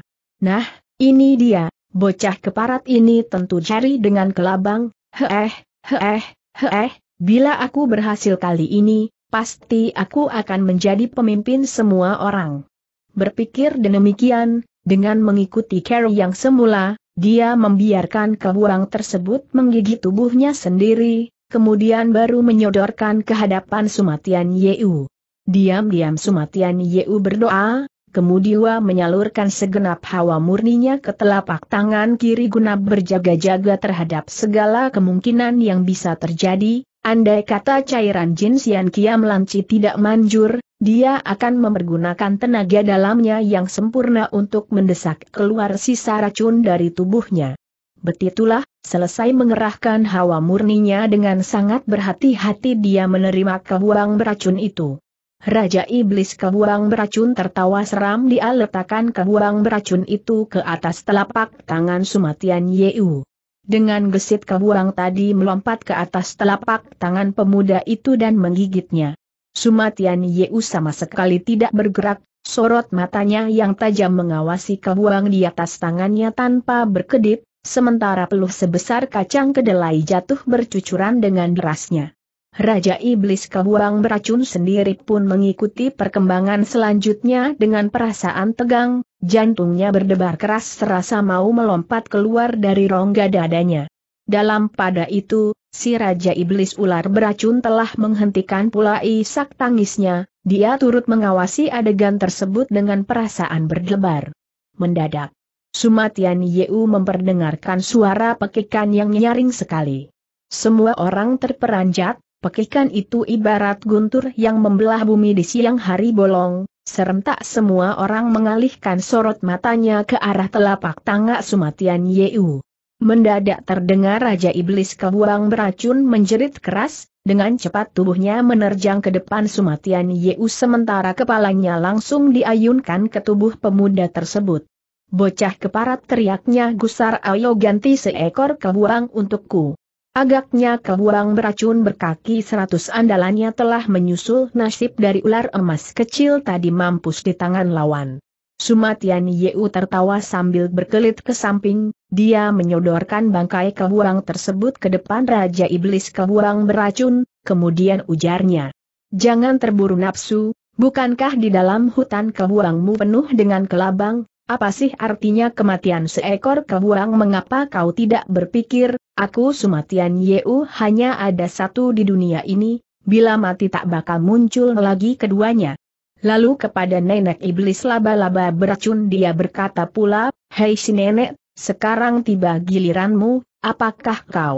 Nah, ini dia, bocah keparat ini tentu jari dengan kelabang, heeh, heeh, heeh, Bila aku berhasil kali ini, pasti aku akan menjadi pemimpin semua orang. Berpikir demikian, dengan mengikuti Carol yang semula, dia membiarkan kebuang tersebut menggigit tubuhnya sendiri, kemudian baru menyodorkan ke hadapan Sumatian Yeu. Diam-diam Sumatian Yeu berdoa, kemudian menyalurkan segenap hawa murninya ke telapak tangan kiri guna berjaga-jaga terhadap segala kemungkinan yang bisa terjadi, Andai kata cairan jin Sian Kia melanci tidak manjur, dia akan mempergunakan tenaga dalamnya yang sempurna untuk mendesak keluar sisa racun dari tubuhnya. Betitulah, selesai mengerahkan hawa murninya dengan sangat berhati-hati dia menerima kebuang beracun itu. Raja Iblis kebuang beracun tertawa seram dia letakkan kebuang beracun itu ke atas telapak tangan Sumatian Yeu. Dengan gesit kebuang tadi melompat ke atas telapak tangan pemuda itu dan menggigitnya. Sumatian Yeu sama sekali tidak bergerak, sorot matanya yang tajam mengawasi kebuang di atas tangannya tanpa berkedip, sementara peluh sebesar kacang kedelai jatuh bercucuran dengan derasnya. Raja Iblis Kebuang beracun sendiri pun mengikuti perkembangan selanjutnya dengan perasaan tegang, jantungnya berdebar keras serasa mau melompat keluar dari rongga dadanya. Dalam pada itu, si Raja Iblis Ular beracun telah menghentikan pula isak tangisnya, dia turut mengawasi adegan tersebut dengan perasaan berdebar. Mendadak, Sumatian Yeu memperdengarkan suara pekikan yang nyaring sekali. Semua orang terperanjat, Pekikan itu ibarat guntur yang membelah bumi di siang hari bolong, serentak semua orang mengalihkan sorot matanya ke arah telapak tangga Sumatian Yeu. Mendadak terdengar Raja Iblis kebuang beracun menjerit keras, dengan cepat tubuhnya menerjang ke depan Sumatian Yeu sementara kepalanya langsung diayunkan ke tubuh pemuda tersebut. Bocah keparat teriaknya Gusar ayo ganti seekor kebuang untukku. Agaknya kebuang beracun berkaki seratus andalannya telah menyusul nasib dari ular emas kecil tadi mampus di tangan lawan. Sumatian Yeu tertawa sambil berkelit ke samping, dia menyodorkan bangkai kebuang tersebut ke depan Raja Iblis kebuang beracun, kemudian ujarnya. Jangan terburu nafsu, bukankah di dalam hutan kebuangmu penuh dengan kelabang, apa sih artinya kematian seekor kebuang mengapa kau tidak berpikir, aku sumatian Yeu hanya ada satu di dunia ini, bila mati tak bakal muncul lagi keduanya. Lalu kepada nenek iblis laba-laba beracun dia berkata pula, Hei si nenek, sekarang tiba giliranmu, apakah kau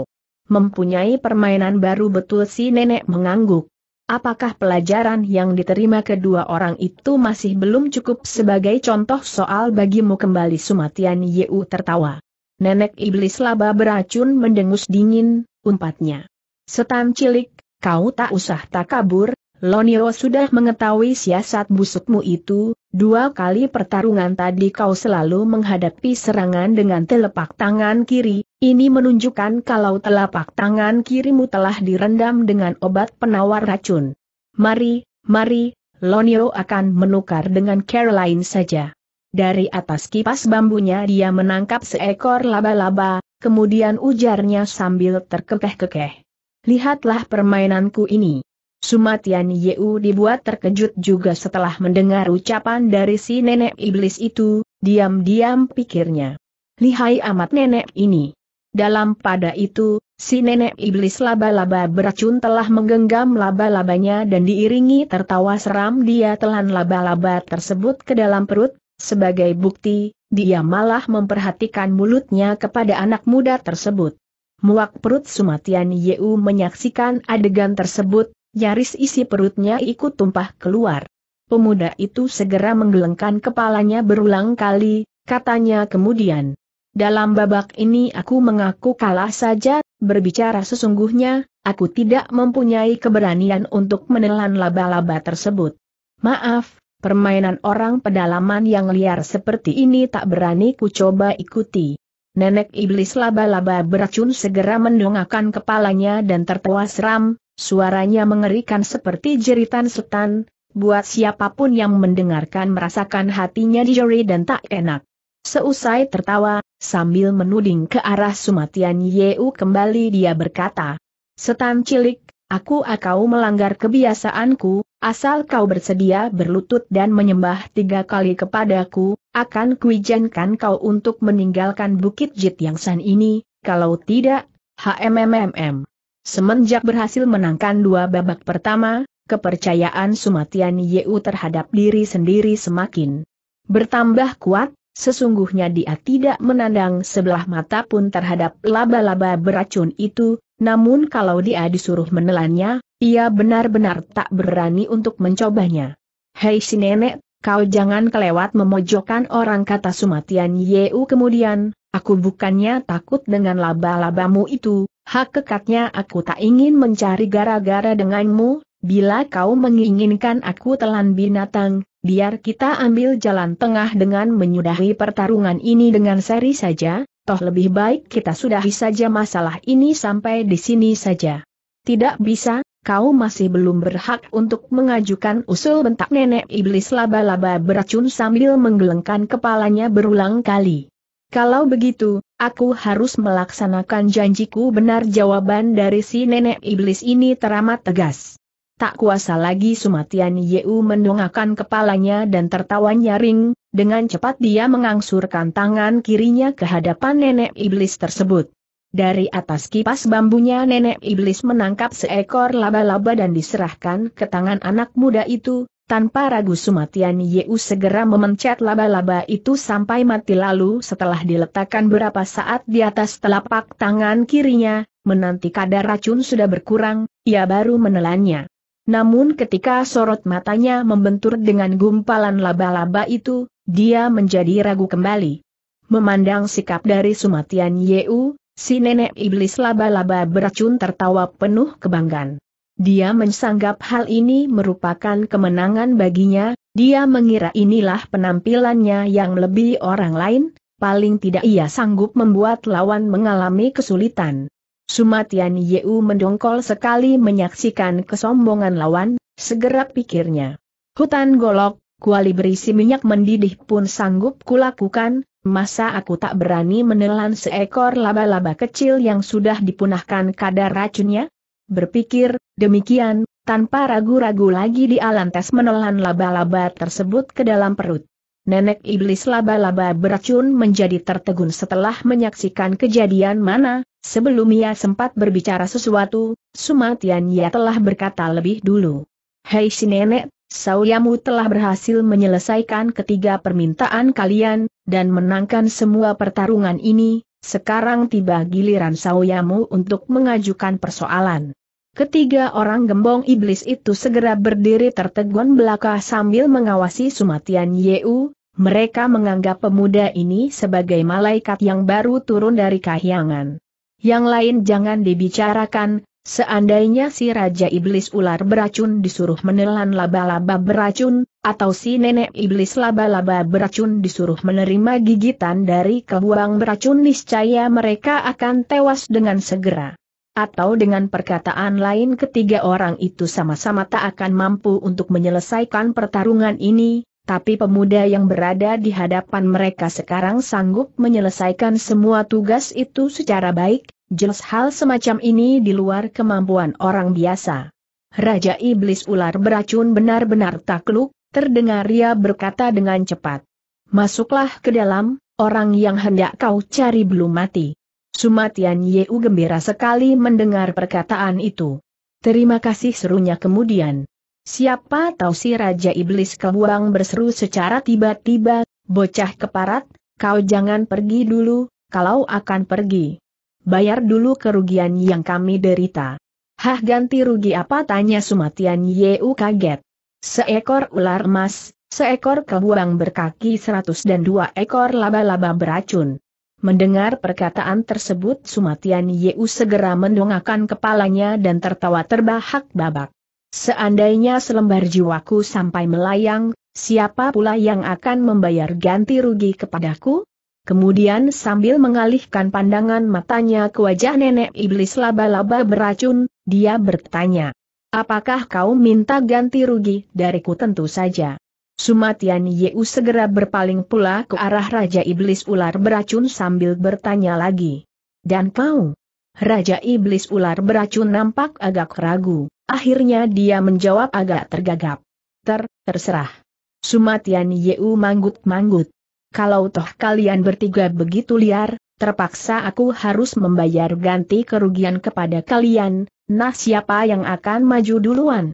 mempunyai permainan baru betul si nenek mengangguk. Apakah pelajaran yang diterima kedua orang itu masih belum cukup sebagai contoh soal bagimu kembali Sumatian Yu tertawa. Nenek iblis laba beracun mendengus dingin, umpatnya. Setan cilik, kau tak usah tak kabur, Lonio sudah mengetahui siasat busukmu itu, Dua kali pertarungan tadi kau selalu menghadapi serangan dengan telapak tangan kiri, ini menunjukkan kalau telapak tangan kirimu telah direndam dengan obat penawar racun. Mari, mari, Lonio akan menukar dengan Caroline saja. Dari atas kipas bambunya dia menangkap seekor laba-laba, kemudian ujarnya sambil terkekeh-kekeh. Lihatlah permainanku ini. Sumatian Yeu dibuat terkejut juga setelah mendengar ucapan dari si nenek iblis itu, diam-diam pikirnya. Lihai amat nenek ini. Dalam pada itu, si nenek iblis laba-laba beracun telah menggenggam laba-labanya dan diiringi tertawa seram dia telan laba-laba tersebut ke dalam perut, sebagai bukti, dia malah memperhatikan mulutnya kepada anak muda tersebut. Muak perut Sumatian Yeu menyaksikan adegan tersebut, Nyaris isi perutnya ikut tumpah keluar. Pemuda itu segera menggelengkan kepalanya berulang kali, katanya kemudian. Dalam babak ini aku mengaku kalah saja, berbicara sesungguhnya, aku tidak mempunyai keberanian untuk menelan laba-laba tersebut. Maaf, permainan orang pedalaman yang liar seperti ini tak berani ku coba ikuti. Nenek iblis laba-laba beracun segera mendongakkan kepalanya dan tertawa seram, Suaranya mengerikan seperti jeritan setan, buat siapapun yang mendengarkan merasakan hatinya dijeri dan tak enak. Seusai tertawa, sambil menuding ke arah Sumatian Yeu kembali dia berkata, Setan cilik, aku akau melanggar kebiasaanku, asal kau bersedia berlutut dan menyembah tiga kali kepadaku, akan kuijankan kau untuk meninggalkan Bukit Jit Yang San ini, kalau tidak, HMMMM. Semenjak berhasil menangkan dua babak pertama, kepercayaan Sumatian Yeu terhadap diri sendiri semakin bertambah kuat, sesungguhnya dia tidak menandang sebelah mata pun terhadap laba-laba beracun itu, namun kalau dia disuruh menelannya, ia benar-benar tak berani untuk mencobanya. Hei si nenek, kau jangan kelewat memojokkan orang kata Sumatian Yeu kemudian, aku bukannya takut dengan laba-labamu itu, Hak kekatnya aku tak ingin mencari gara-gara denganmu, bila kau menginginkan aku telan binatang, biar kita ambil jalan tengah dengan menyudahi pertarungan ini dengan seri saja, toh lebih baik kita sudahi saja masalah ini sampai di sini saja. Tidak bisa, kau masih belum berhak untuk mengajukan usul bentak nenek iblis laba-laba beracun sambil menggelengkan kepalanya berulang kali. Kalau begitu, Aku harus melaksanakan janjiku benar jawaban dari si nenek iblis ini teramat tegas. Tak kuasa lagi Sumatian Yeu mendongakkan kepalanya dan tertawa nyaring, dengan cepat dia mengangsurkan tangan kirinya ke hadapan nenek iblis tersebut. Dari atas kipas bambunya nenek iblis menangkap seekor laba-laba dan diserahkan ke tangan anak muda itu, tanpa ragu Sumatian Yeu segera memencet laba-laba itu sampai mati lalu setelah diletakkan berapa saat di atas telapak tangan kirinya, menanti kadar racun sudah berkurang, ia baru menelannya. Namun ketika sorot matanya membentur dengan gumpalan laba-laba itu, dia menjadi ragu kembali. Memandang sikap dari Sumatian Yeu, si nenek iblis laba-laba beracun tertawa penuh kebanggaan. Dia mensanggap hal ini merupakan kemenangan baginya, dia mengira inilah penampilannya yang lebih orang lain, paling tidak ia sanggup membuat lawan mengalami kesulitan. Sumatian Yeu mendongkol sekali menyaksikan kesombongan lawan, segera pikirnya. Hutan golok, kuali berisi minyak mendidih pun sanggup kulakukan, masa aku tak berani menelan seekor laba-laba kecil yang sudah dipunahkan kadar racunnya? Berpikir, demikian, tanpa ragu-ragu lagi di lantas menelan laba-laba tersebut ke dalam perut. Nenek iblis laba-laba beracun menjadi tertegun setelah menyaksikan kejadian mana, sebelum ia sempat berbicara sesuatu, Sumatian ia telah berkata lebih dulu. Hei si nenek, Sauyamu telah berhasil menyelesaikan ketiga permintaan kalian, dan menangkan semua pertarungan ini, sekarang tiba giliran Sauyamu untuk mengajukan persoalan. Ketiga orang gembong iblis itu segera berdiri tertegun belaka sambil mengawasi Sumatian Yeu, mereka menganggap pemuda ini sebagai malaikat yang baru turun dari kahyangan. Yang lain jangan dibicarakan, Seandainya si Raja Iblis Ular beracun disuruh menelan laba-laba beracun, atau si Nenek Iblis laba-laba beracun disuruh menerima gigitan dari kebuang beracun niscaya mereka akan tewas dengan segera. Atau dengan perkataan lain ketiga orang itu sama-sama tak akan mampu untuk menyelesaikan pertarungan ini, tapi pemuda yang berada di hadapan mereka sekarang sanggup menyelesaikan semua tugas itu secara baik, jelas hal semacam ini di luar kemampuan orang biasa. Raja Iblis Ular beracun benar-benar takluk, terdengar ia berkata dengan cepat. Masuklah ke dalam, orang yang hendak kau cari belum mati. Sumatian Yeu gembira sekali mendengar perkataan itu. Terima kasih serunya kemudian. Siapa tahu si Raja Iblis Kebuang berseru secara tiba-tiba, bocah keparat, kau jangan pergi dulu, kalau akan pergi. Bayar dulu kerugian yang kami derita. Hah ganti rugi apa tanya Sumatian Yeu kaget. Seekor ular emas, seekor kebuang berkaki seratus dan dua ekor laba-laba beracun. Mendengar perkataan tersebut Sumatian Yeu segera mendongakkan kepalanya dan tertawa terbahak-babak. Seandainya selembar jiwaku sampai melayang, siapa pula yang akan membayar ganti rugi kepadaku? Kemudian sambil mengalihkan pandangan matanya ke wajah nenek iblis laba-laba beracun, dia bertanya. Apakah kau minta ganti rugi dariku tentu saja? Sumatian Yeu segera berpaling pula ke arah Raja Iblis Ular beracun sambil bertanya lagi. Dan kau, Raja Iblis Ular beracun nampak agak ragu, akhirnya dia menjawab agak tergagap. Ter, terserah. Sumatian Yeu manggut-manggut. Kalau toh kalian bertiga begitu liar, terpaksa aku harus membayar ganti kerugian kepada kalian, nah siapa yang akan maju duluan?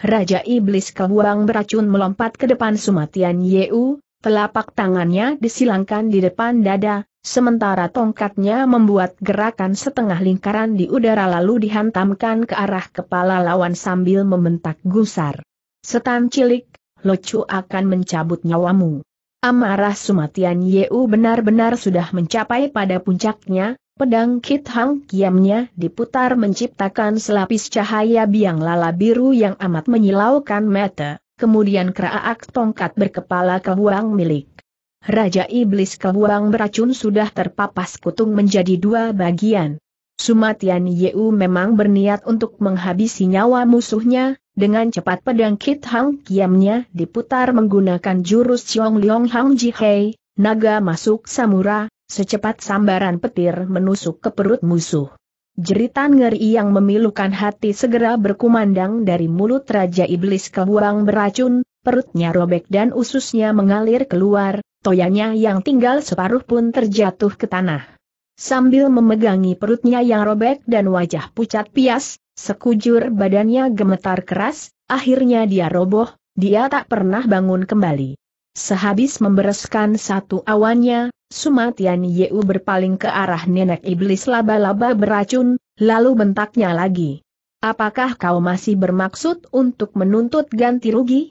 Raja Iblis Kebuang beracun melompat ke depan Sumatian Yeu, Telapak tangannya disilangkan di depan dada, sementara tongkatnya membuat gerakan setengah lingkaran di udara lalu dihantamkan ke arah kepala lawan sambil membentak gusar. Setan cilik, Locu akan mencabut nyawamu. Amarah Sumatian Yeu benar-benar sudah mencapai pada puncaknya, pedang Kit Hang Kiamnya diputar menciptakan selapis cahaya biang lala biru yang amat menyilaukan mata kemudian keraak tongkat berkepala kebuang milik. Raja Iblis kebuang beracun sudah terpapas kutung menjadi dua bagian. Sumatian Yeu memang berniat untuk menghabisi nyawa musuhnya, dengan cepat pedang Kit Hang Kiamnya diputar menggunakan jurus Chong Leong Hang Jihei, naga masuk samura, secepat sambaran petir menusuk ke perut musuh. Jeritan ngeri yang memilukan hati segera berkumandang dari mulut Raja Iblis kebuang beracun, perutnya robek dan ususnya mengalir keluar, toyanya yang tinggal separuh pun terjatuh ke tanah. Sambil memegangi perutnya yang robek dan wajah pucat pias, sekujur badannya gemetar keras, akhirnya dia roboh, dia tak pernah bangun kembali. Sehabis membereskan satu awannya, Sumatian Yeu berpaling ke arah nenek iblis laba-laba beracun, lalu bentaknya lagi. Apakah kau masih bermaksud untuk menuntut ganti rugi?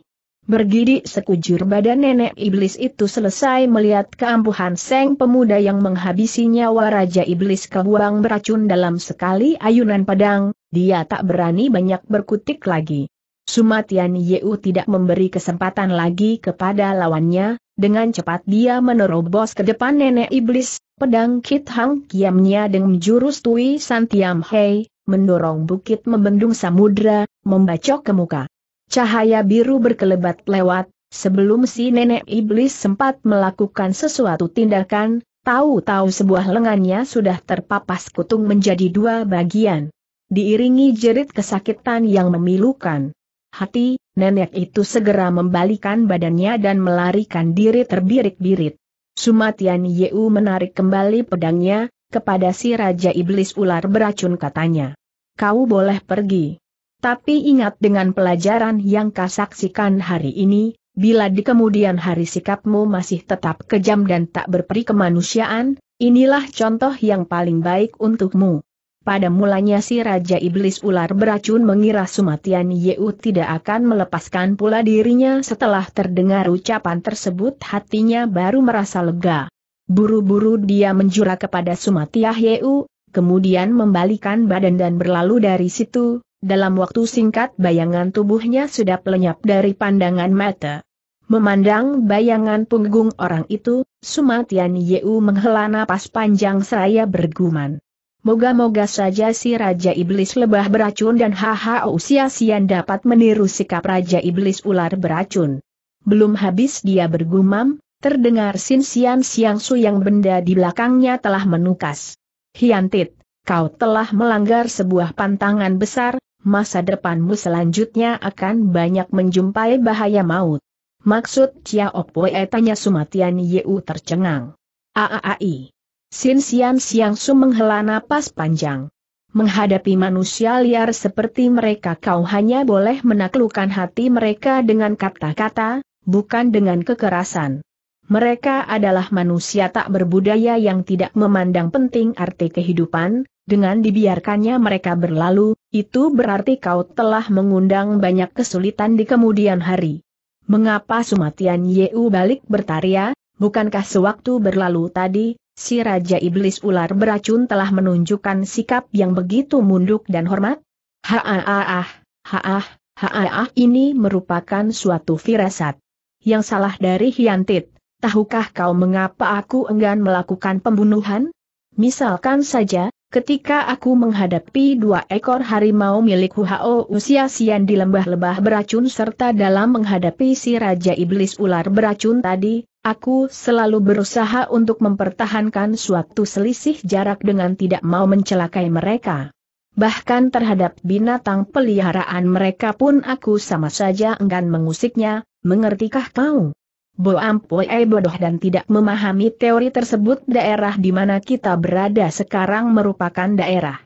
Bergidik sekujur badan nenek iblis itu selesai melihat keampuhan seng pemuda yang menghabisi nyawa Raja Iblis kebuang beracun dalam sekali ayunan pedang, dia tak berani banyak berkutik lagi. Sumatian Yeu tidak memberi kesempatan lagi kepada lawannya, dengan cepat dia menerobos ke depan nenek iblis, pedang Kit Hang Kiamnya dengan jurus Tui San Tiam Hei, mendorong bukit membendung samudra, membacok ke muka. Cahaya biru berkelebat lewat, sebelum si nenek iblis sempat melakukan sesuatu tindakan, tahu-tahu sebuah lengannya sudah terpapas kutung menjadi dua bagian. Diiringi jerit kesakitan yang memilukan. Hati, nenek itu segera membalikan badannya dan melarikan diri terbirik-birit. Sumatian Yeu menarik kembali pedangnya, kepada si Raja Iblis Ular beracun katanya. Kau boleh pergi. Tapi ingat dengan pelajaran yang kau saksikan hari ini, bila di kemudian hari sikapmu masih tetap kejam dan tak berperi kemanusiaan, inilah contoh yang paling baik untukmu. Pada mulanya si Raja Iblis Ular beracun mengira Sumatian Yeu tidak akan melepaskan pula dirinya setelah terdengar ucapan tersebut hatinya baru merasa lega. Buru-buru dia menjura kepada Sumatiah Yeu, kemudian membalikan badan dan berlalu dari situ, dalam waktu singkat bayangan tubuhnya sudah lenyap dari pandangan mata. Memandang bayangan punggung orang itu, Sumatian Yeu menghela napas panjang seraya bergumam. Moga-moga saja si Raja Iblis lebah beracun dan haha usia sian dapat meniru sikap Raja Iblis ular beracun. Belum habis dia bergumam, terdengar Sin Sian Siang Su yang benda di belakangnya telah menukas. Hiantit, kau telah melanggar sebuah pantangan besar, masa depanmu selanjutnya akan banyak menjumpai bahaya maut. Maksud Chia Opoe tanya Sumatian Yeu tercengang. Aaai. Sin Sian Siang Su menghela napas panjang. Menghadapi manusia liar seperti mereka kau hanya boleh menaklukkan hati mereka dengan kata-kata, bukan dengan kekerasan. Mereka adalah manusia tak berbudaya yang tidak memandang penting arti kehidupan, dengan dibiarkannya mereka berlalu, itu berarti kau telah mengundang banyak kesulitan di kemudian hari. Mengapa Sumatian Yeu balik bertaria, bukankah sewaktu berlalu tadi, si Raja Iblis Ular beracun telah menunjukkan sikap yang begitu munduk dan hormat? Haaah, haaah, haaah ini merupakan suatu firasat. Yang salah dari Hiantit, tahukah kau mengapa aku enggan melakukan pembunuhan? Misalkan saja, Ketika aku menghadapi dua ekor harimau milik Huhao usia sian di lembah-lembah beracun serta dalam menghadapi si Raja Iblis ular beracun tadi, aku selalu berusaha untuk mempertahankan suatu selisih jarak dengan tidak mau mencelakai mereka. Bahkan terhadap binatang peliharaan mereka pun aku sama saja enggan mengusiknya, mengertikah kau? Boampoe bodoh dan tidak memahami teori tersebut daerah di mana kita berada sekarang merupakan daerah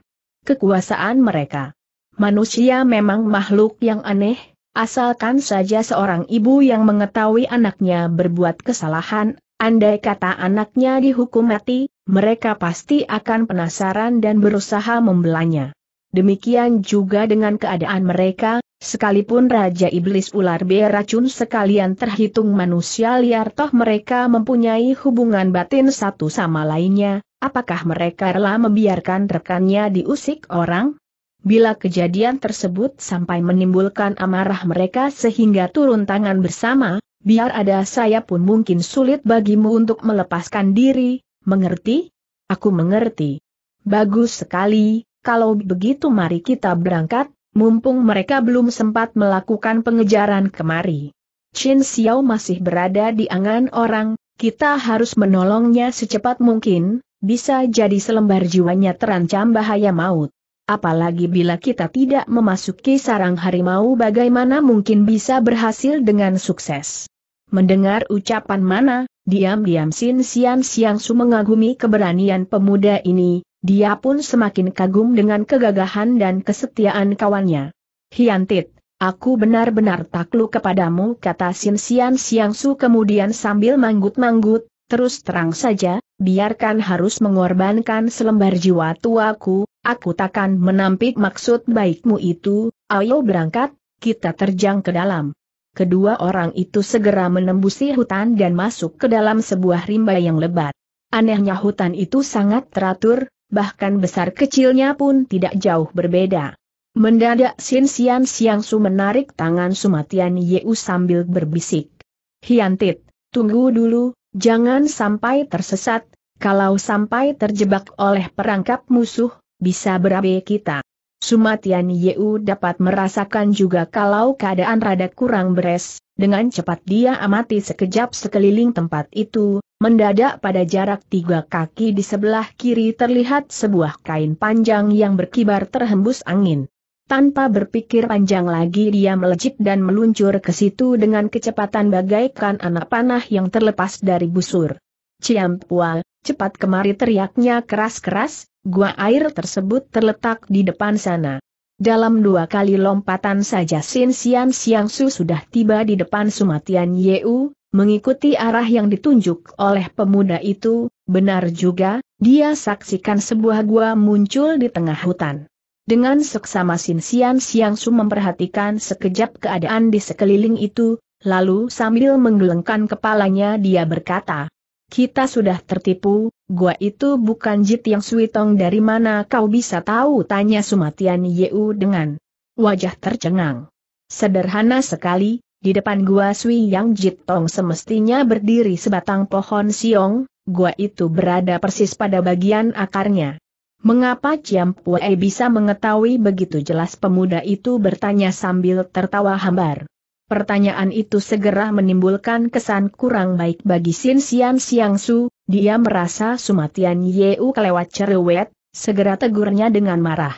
kekuasaan mereka. Manusia memang makhluk yang aneh, asalkan saja seorang ibu yang mengetahui anaknya berbuat kesalahan, andai kata anaknya dihukum mati, mereka pasti akan penasaran dan berusaha membelanya. Demikian juga dengan keadaan mereka, Sekalipun Raja Iblis Ular beracun sekalian terhitung manusia liar toh mereka mempunyai hubungan batin satu sama lainnya, apakah mereka rela membiarkan rekannya diusik orang? Bila kejadian tersebut sampai menimbulkan amarah mereka sehingga turun tangan bersama, biar ada saya pun mungkin sulit bagimu untuk melepaskan diri, mengerti? Aku mengerti. Bagus sekali, kalau begitu mari kita berangkat, mumpung mereka belum sempat melakukan pengejaran kemari. Chin Xiao masih berada di angan orang, kita harus menolongnya secepat mungkin, bisa jadi selembar jiwanya terancam bahaya maut. Apalagi bila kita tidak memasuki sarang harimau bagaimana mungkin bisa berhasil dengan sukses. Mendengar ucapan mana, diam-diam Sin Sian Siang Su mengagumi keberanian pemuda ini, dia pun semakin kagum dengan kegagahan dan kesetiaan kawannya. Hiantit, aku benar-benar takluk kepadamu kata Sin Sian Siang Su kemudian sambil manggut-manggut, terus terang saja, biarkan harus mengorbankan selembar jiwa tuaku, aku takkan menampik maksud baikmu itu, ayo berangkat, kita terjang ke dalam. Kedua orang itu segera menembusi hutan dan masuk ke dalam sebuah rimba yang lebat. Anehnya hutan itu sangat teratur, bahkan besar kecilnya pun tidak jauh berbeda. Mendadak Sin Sian Siang Su menarik tangan Sumatian Yeu sambil berbisik. Hiantit, tunggu dulu, jangan sampai tersesat, kalau sampai terjebak oleh perangkap musuh, bisa berabe kita. Sumatian Yeu dapat merasakan juga kalau keadaan rada kurang beres, dengan cepat dia amati sekejap sekeliling tempat itu, Mendadak pada jarak tiga kaki di sebelah kiri terlihat sebuah kain panjang yang berkibar terhembus angin. Tanpa berpikir panjang lagi dia melejit dan meluncur ke situ dengan kecepatan bagaikan anak panah yang terlepas dari busur. Ciampua, cepat kemari teriaknya keras-keras, gua air tersebut terletak di depan sana. Dalam dua kali lompatan saja Sin Sian Siang Su sudah tiba di depan Sumatian Yeu, mengikuti arah yang ditunjuk oleh pemuda itu, benar juga, dia saksikan sebuah gua muncul di tengah hutan. Dengan seksama Sin Sian Siang Su memperhatikan sekejap keadaan di sekeliling itu, lalu sambil menggelengkan kepalanya dia berkata, Kita sudah tertipu, gua itu bukan Jit yang Suitong dari mana kau bisa tahu tanya Sumatian Yeu dengan wajah tercengang. Sederhana sekali, di depan gua Sui Yang Jitong semestinya berdiri sebatang pohon siong, gua itu berada persis pada bagian akarnya. Mengapa Ciam Pue bisa mengetahui begitu jelas pemuda itu bertanya sambil tertawa hambar. Pertanyaan itu segera menimbulkan kesan kurang baik bagi Sin Sian Siang Su, dia merasa sumatian Yeu kelewat cerewet, segera tegurnya dengan marah.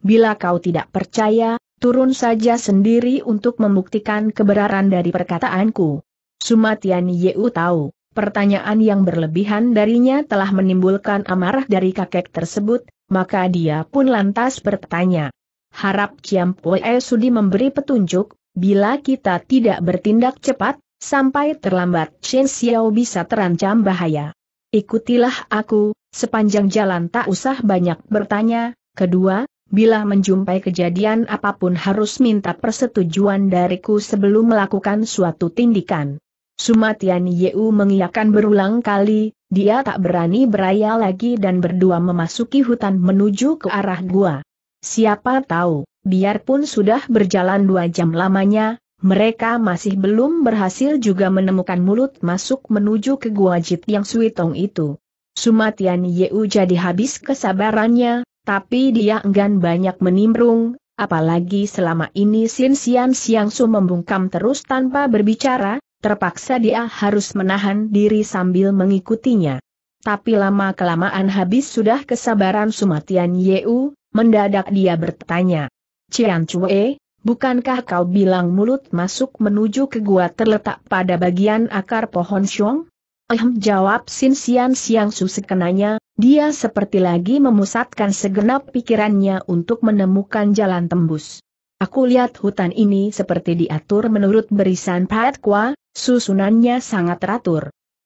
Bila kau tidak percaya, turun saja sendiri untuk membuktikan keberaran dari perkataanku. Sumatian Yeu tahu, pertanyaan yang berlebihan darinya telah menimbulkan amarah dari kakek tersebut, maka dia pun lantas bertanya. Harap Ciampoe Sudi memberi petunjuk, bila kita tidak bertindak cepat, sampai terlambat Chen Xiao bisa terancam bahaya. Ikutilah aku, sepanjang jalan tak usah banyak bertanya, kedua, bila menjumpai kejadian apapun harus minta persetujuan dariku sebelum melakukan suatu tindikan. Sumatian Yeu mengiyakan berulang kali, dia tak berani beraya lagi dan berdua memasuki hutan menuju ke arah gua. Siapa tahu, biarpun sudah berjalan dua jam lamanya, mereka masih belum berhasil juga menemukan mulut masuk menuju ke gua Jit yang Suitong itu. Sumatian Yeu jadi habis kesabarannya, tapi dia enggan banyak menimbrung, apalagi selama ini Sin Sian Siang Su membungkam terus tanpa berbicara, terpaksa dia harus menahan diri sambil mengikutinya. Tapi lama-kelamaan habis sudah kesabaran Sumatian Yeu, mendadak dia bertanya. Cian Cue, bukankah kau bilang mulut masuk menuju ke gua terletak pada bagian akar pohon syong? Ehem jawab Sin Sian Siang Su sekenanya, dia seperti lagi memusatkan segenap pikirannya untuk menemukan jalan tembus. Aku lihat hutan ini seperti diatur menurut berisan Pat Kwa, susunannya sangat teratur.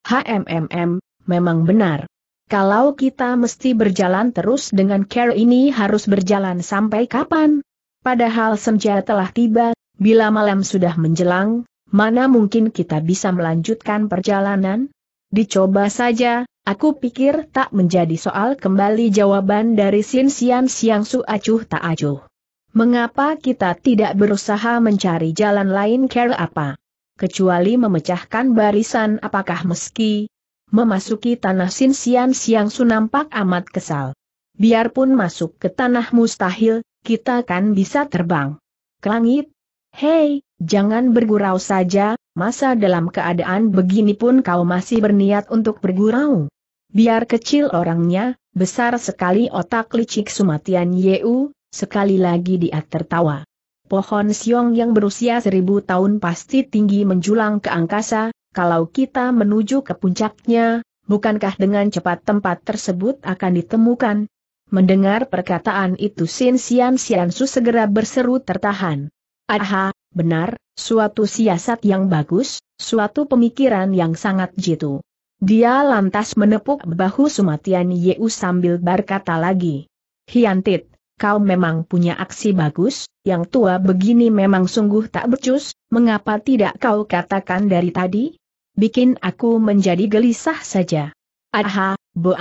HMMM, memang benar. Kalau kita mesti berjalan terus dengan care ini harus berjalan sampai kapan? Padahal senja telah tiba, bila malam sudah menjelang, mana mungkin kita bisa melanjutkan perjalanan? Dicoba saja, aku pikir tak menjadi soal kembali jawaban dari Sin Sian Siang Su acuh tak acuh. Mengapa kita tidak berusaha mencari jalan lain care apa? Kecuali memecahkan barisan apakah meski memasuki tanah Sin Sian Siang Su nampak amat kesal. Biarpun masuk ke tanah mustahil, kita kan bisa terbang. Ke langit, Hei, jangan bergurau saja, masa dalam keadaan begini pun kau masih berniat untuk bergurau? Biar kecil orangnya, besar sekali otak licik Sumatian Yeu, sekali lagi dia tertawa. Pohon siong yang berusia seribu tahun pasti tinggi menjulang ke angkasa, kalau kita menuju ke puncaknya, bukankah dengan cepat tempat tersebut akan ditemukan? Mendengar perkataan itu Sin Sian Sian Su segera berseru tertahan. Aha, benar, suatu siasat yang bagus, suatu pemikiran yang sangat jitu. Dia lantas menepuk bahu Sumatian Yeu sambil berkata lagi. Hiantit, kau memang punya aksi bagus, yang tua begini memang sungguh tak becus, mengapa tidak kau katakan dari tadi? Bikin aku menjadi gelisah saja. Aha, Bo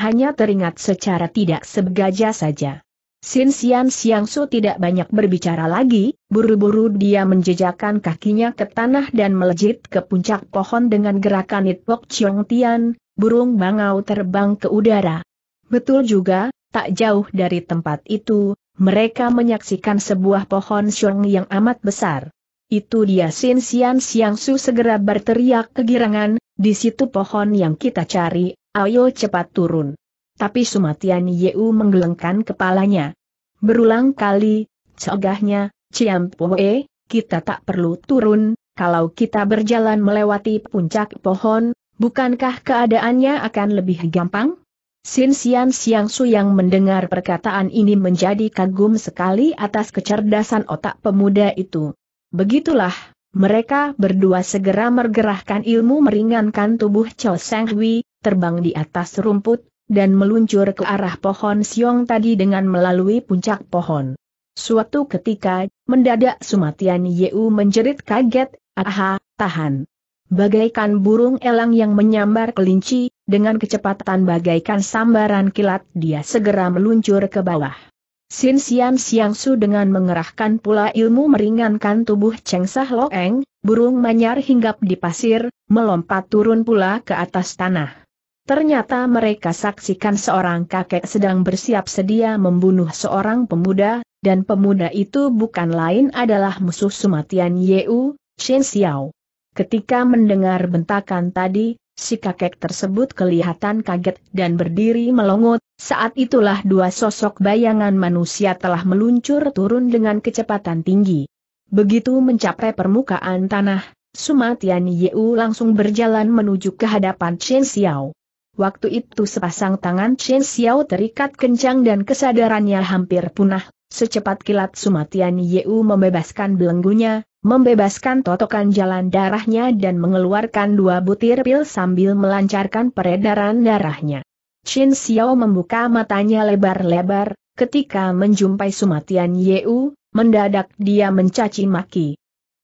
hanya teringat secara tidak sebegaja saja. Sin Sian Siang Su tidak banyak berbicara lagi, buru-buru dia menjejakkan kakinya ke tanah dan melejit ke puncak pohon dengan gerakan Itpok Chiong Tian, burung bangau terbang ke udara. Betul juga, tak jauh dari tempat itu, mereka menyaksikan sebuah pohon siung yang amat besar. Itu dia Sin Sian Siang Su segera berteriak kegirangan, di situ pohon yang kita cari, ayo cepat turun. Tapi Sumatian Yeu menggelengkan kepalanya. Berulang kali, cegahnya, Ciam Poe, kita tak perlu turun, kalau kita berjalan melewati puncak pohon, bukankah keadaannya akan lebih gampang? Sin Sian Siang Su yang mendengar perkataan ini menjadi kagum sekali atas kecerdasan otak pemuda itu. Begitulah, mereka berdua segera mergerahkan ilmu meringankan tubuh Cho Seng Hui, terbang di atas rumput, dan meluncur ke arah pohon siong tadi dengan melalui puncak pohon. Suatu ketika, mendadak Sumatian Yeu menjerit kaget, aha, tahan. Bagaikan burung elang yang menyambar kelinci, dengan kecepatan bagaikan sambaran kilat dia segera meluncur ke bawah. Sin Sian Siang Su dengan mengerahkan pula ilmu meringankan tubuh Cheng Sah Loeng, burung manyar hinggap di pasir, melompat turun pula ke atas tanah. Ternyata mereka saksikan seorang kakek sedang bersiap sedia membunuh seorang pemuda, dan pemuda itu bukan lain adalah musuh Sumatian Yeu, Chen Xiao. Ketika mendengar bentakan tadi, si kakek tersebut kelihatan kaget dan berdiri melongot, saat itulah dua sosok bayangan manusia telah meluncur turun dengan kecepatan tinggi. Begitu mencapai permukaan tanah, Sumatian Yeu langsung berjalan menuju ke hadapan Chen Xiao. Waktu itu sepasang tangan Chen Xiao terikat kencang dan kesadarannya hampir punah, secepat kilat Sumatian Yeu membebaskan belenggunya, membebaskan totokan jalan darahnya dan mengeluarkan dua butir pil sambil melancarkan peredaran darahnya. Chen Xiao membuka matanya lebar-lebar, ketika menjumpai Sumatian Yeu, mendadak dia mencaci maki.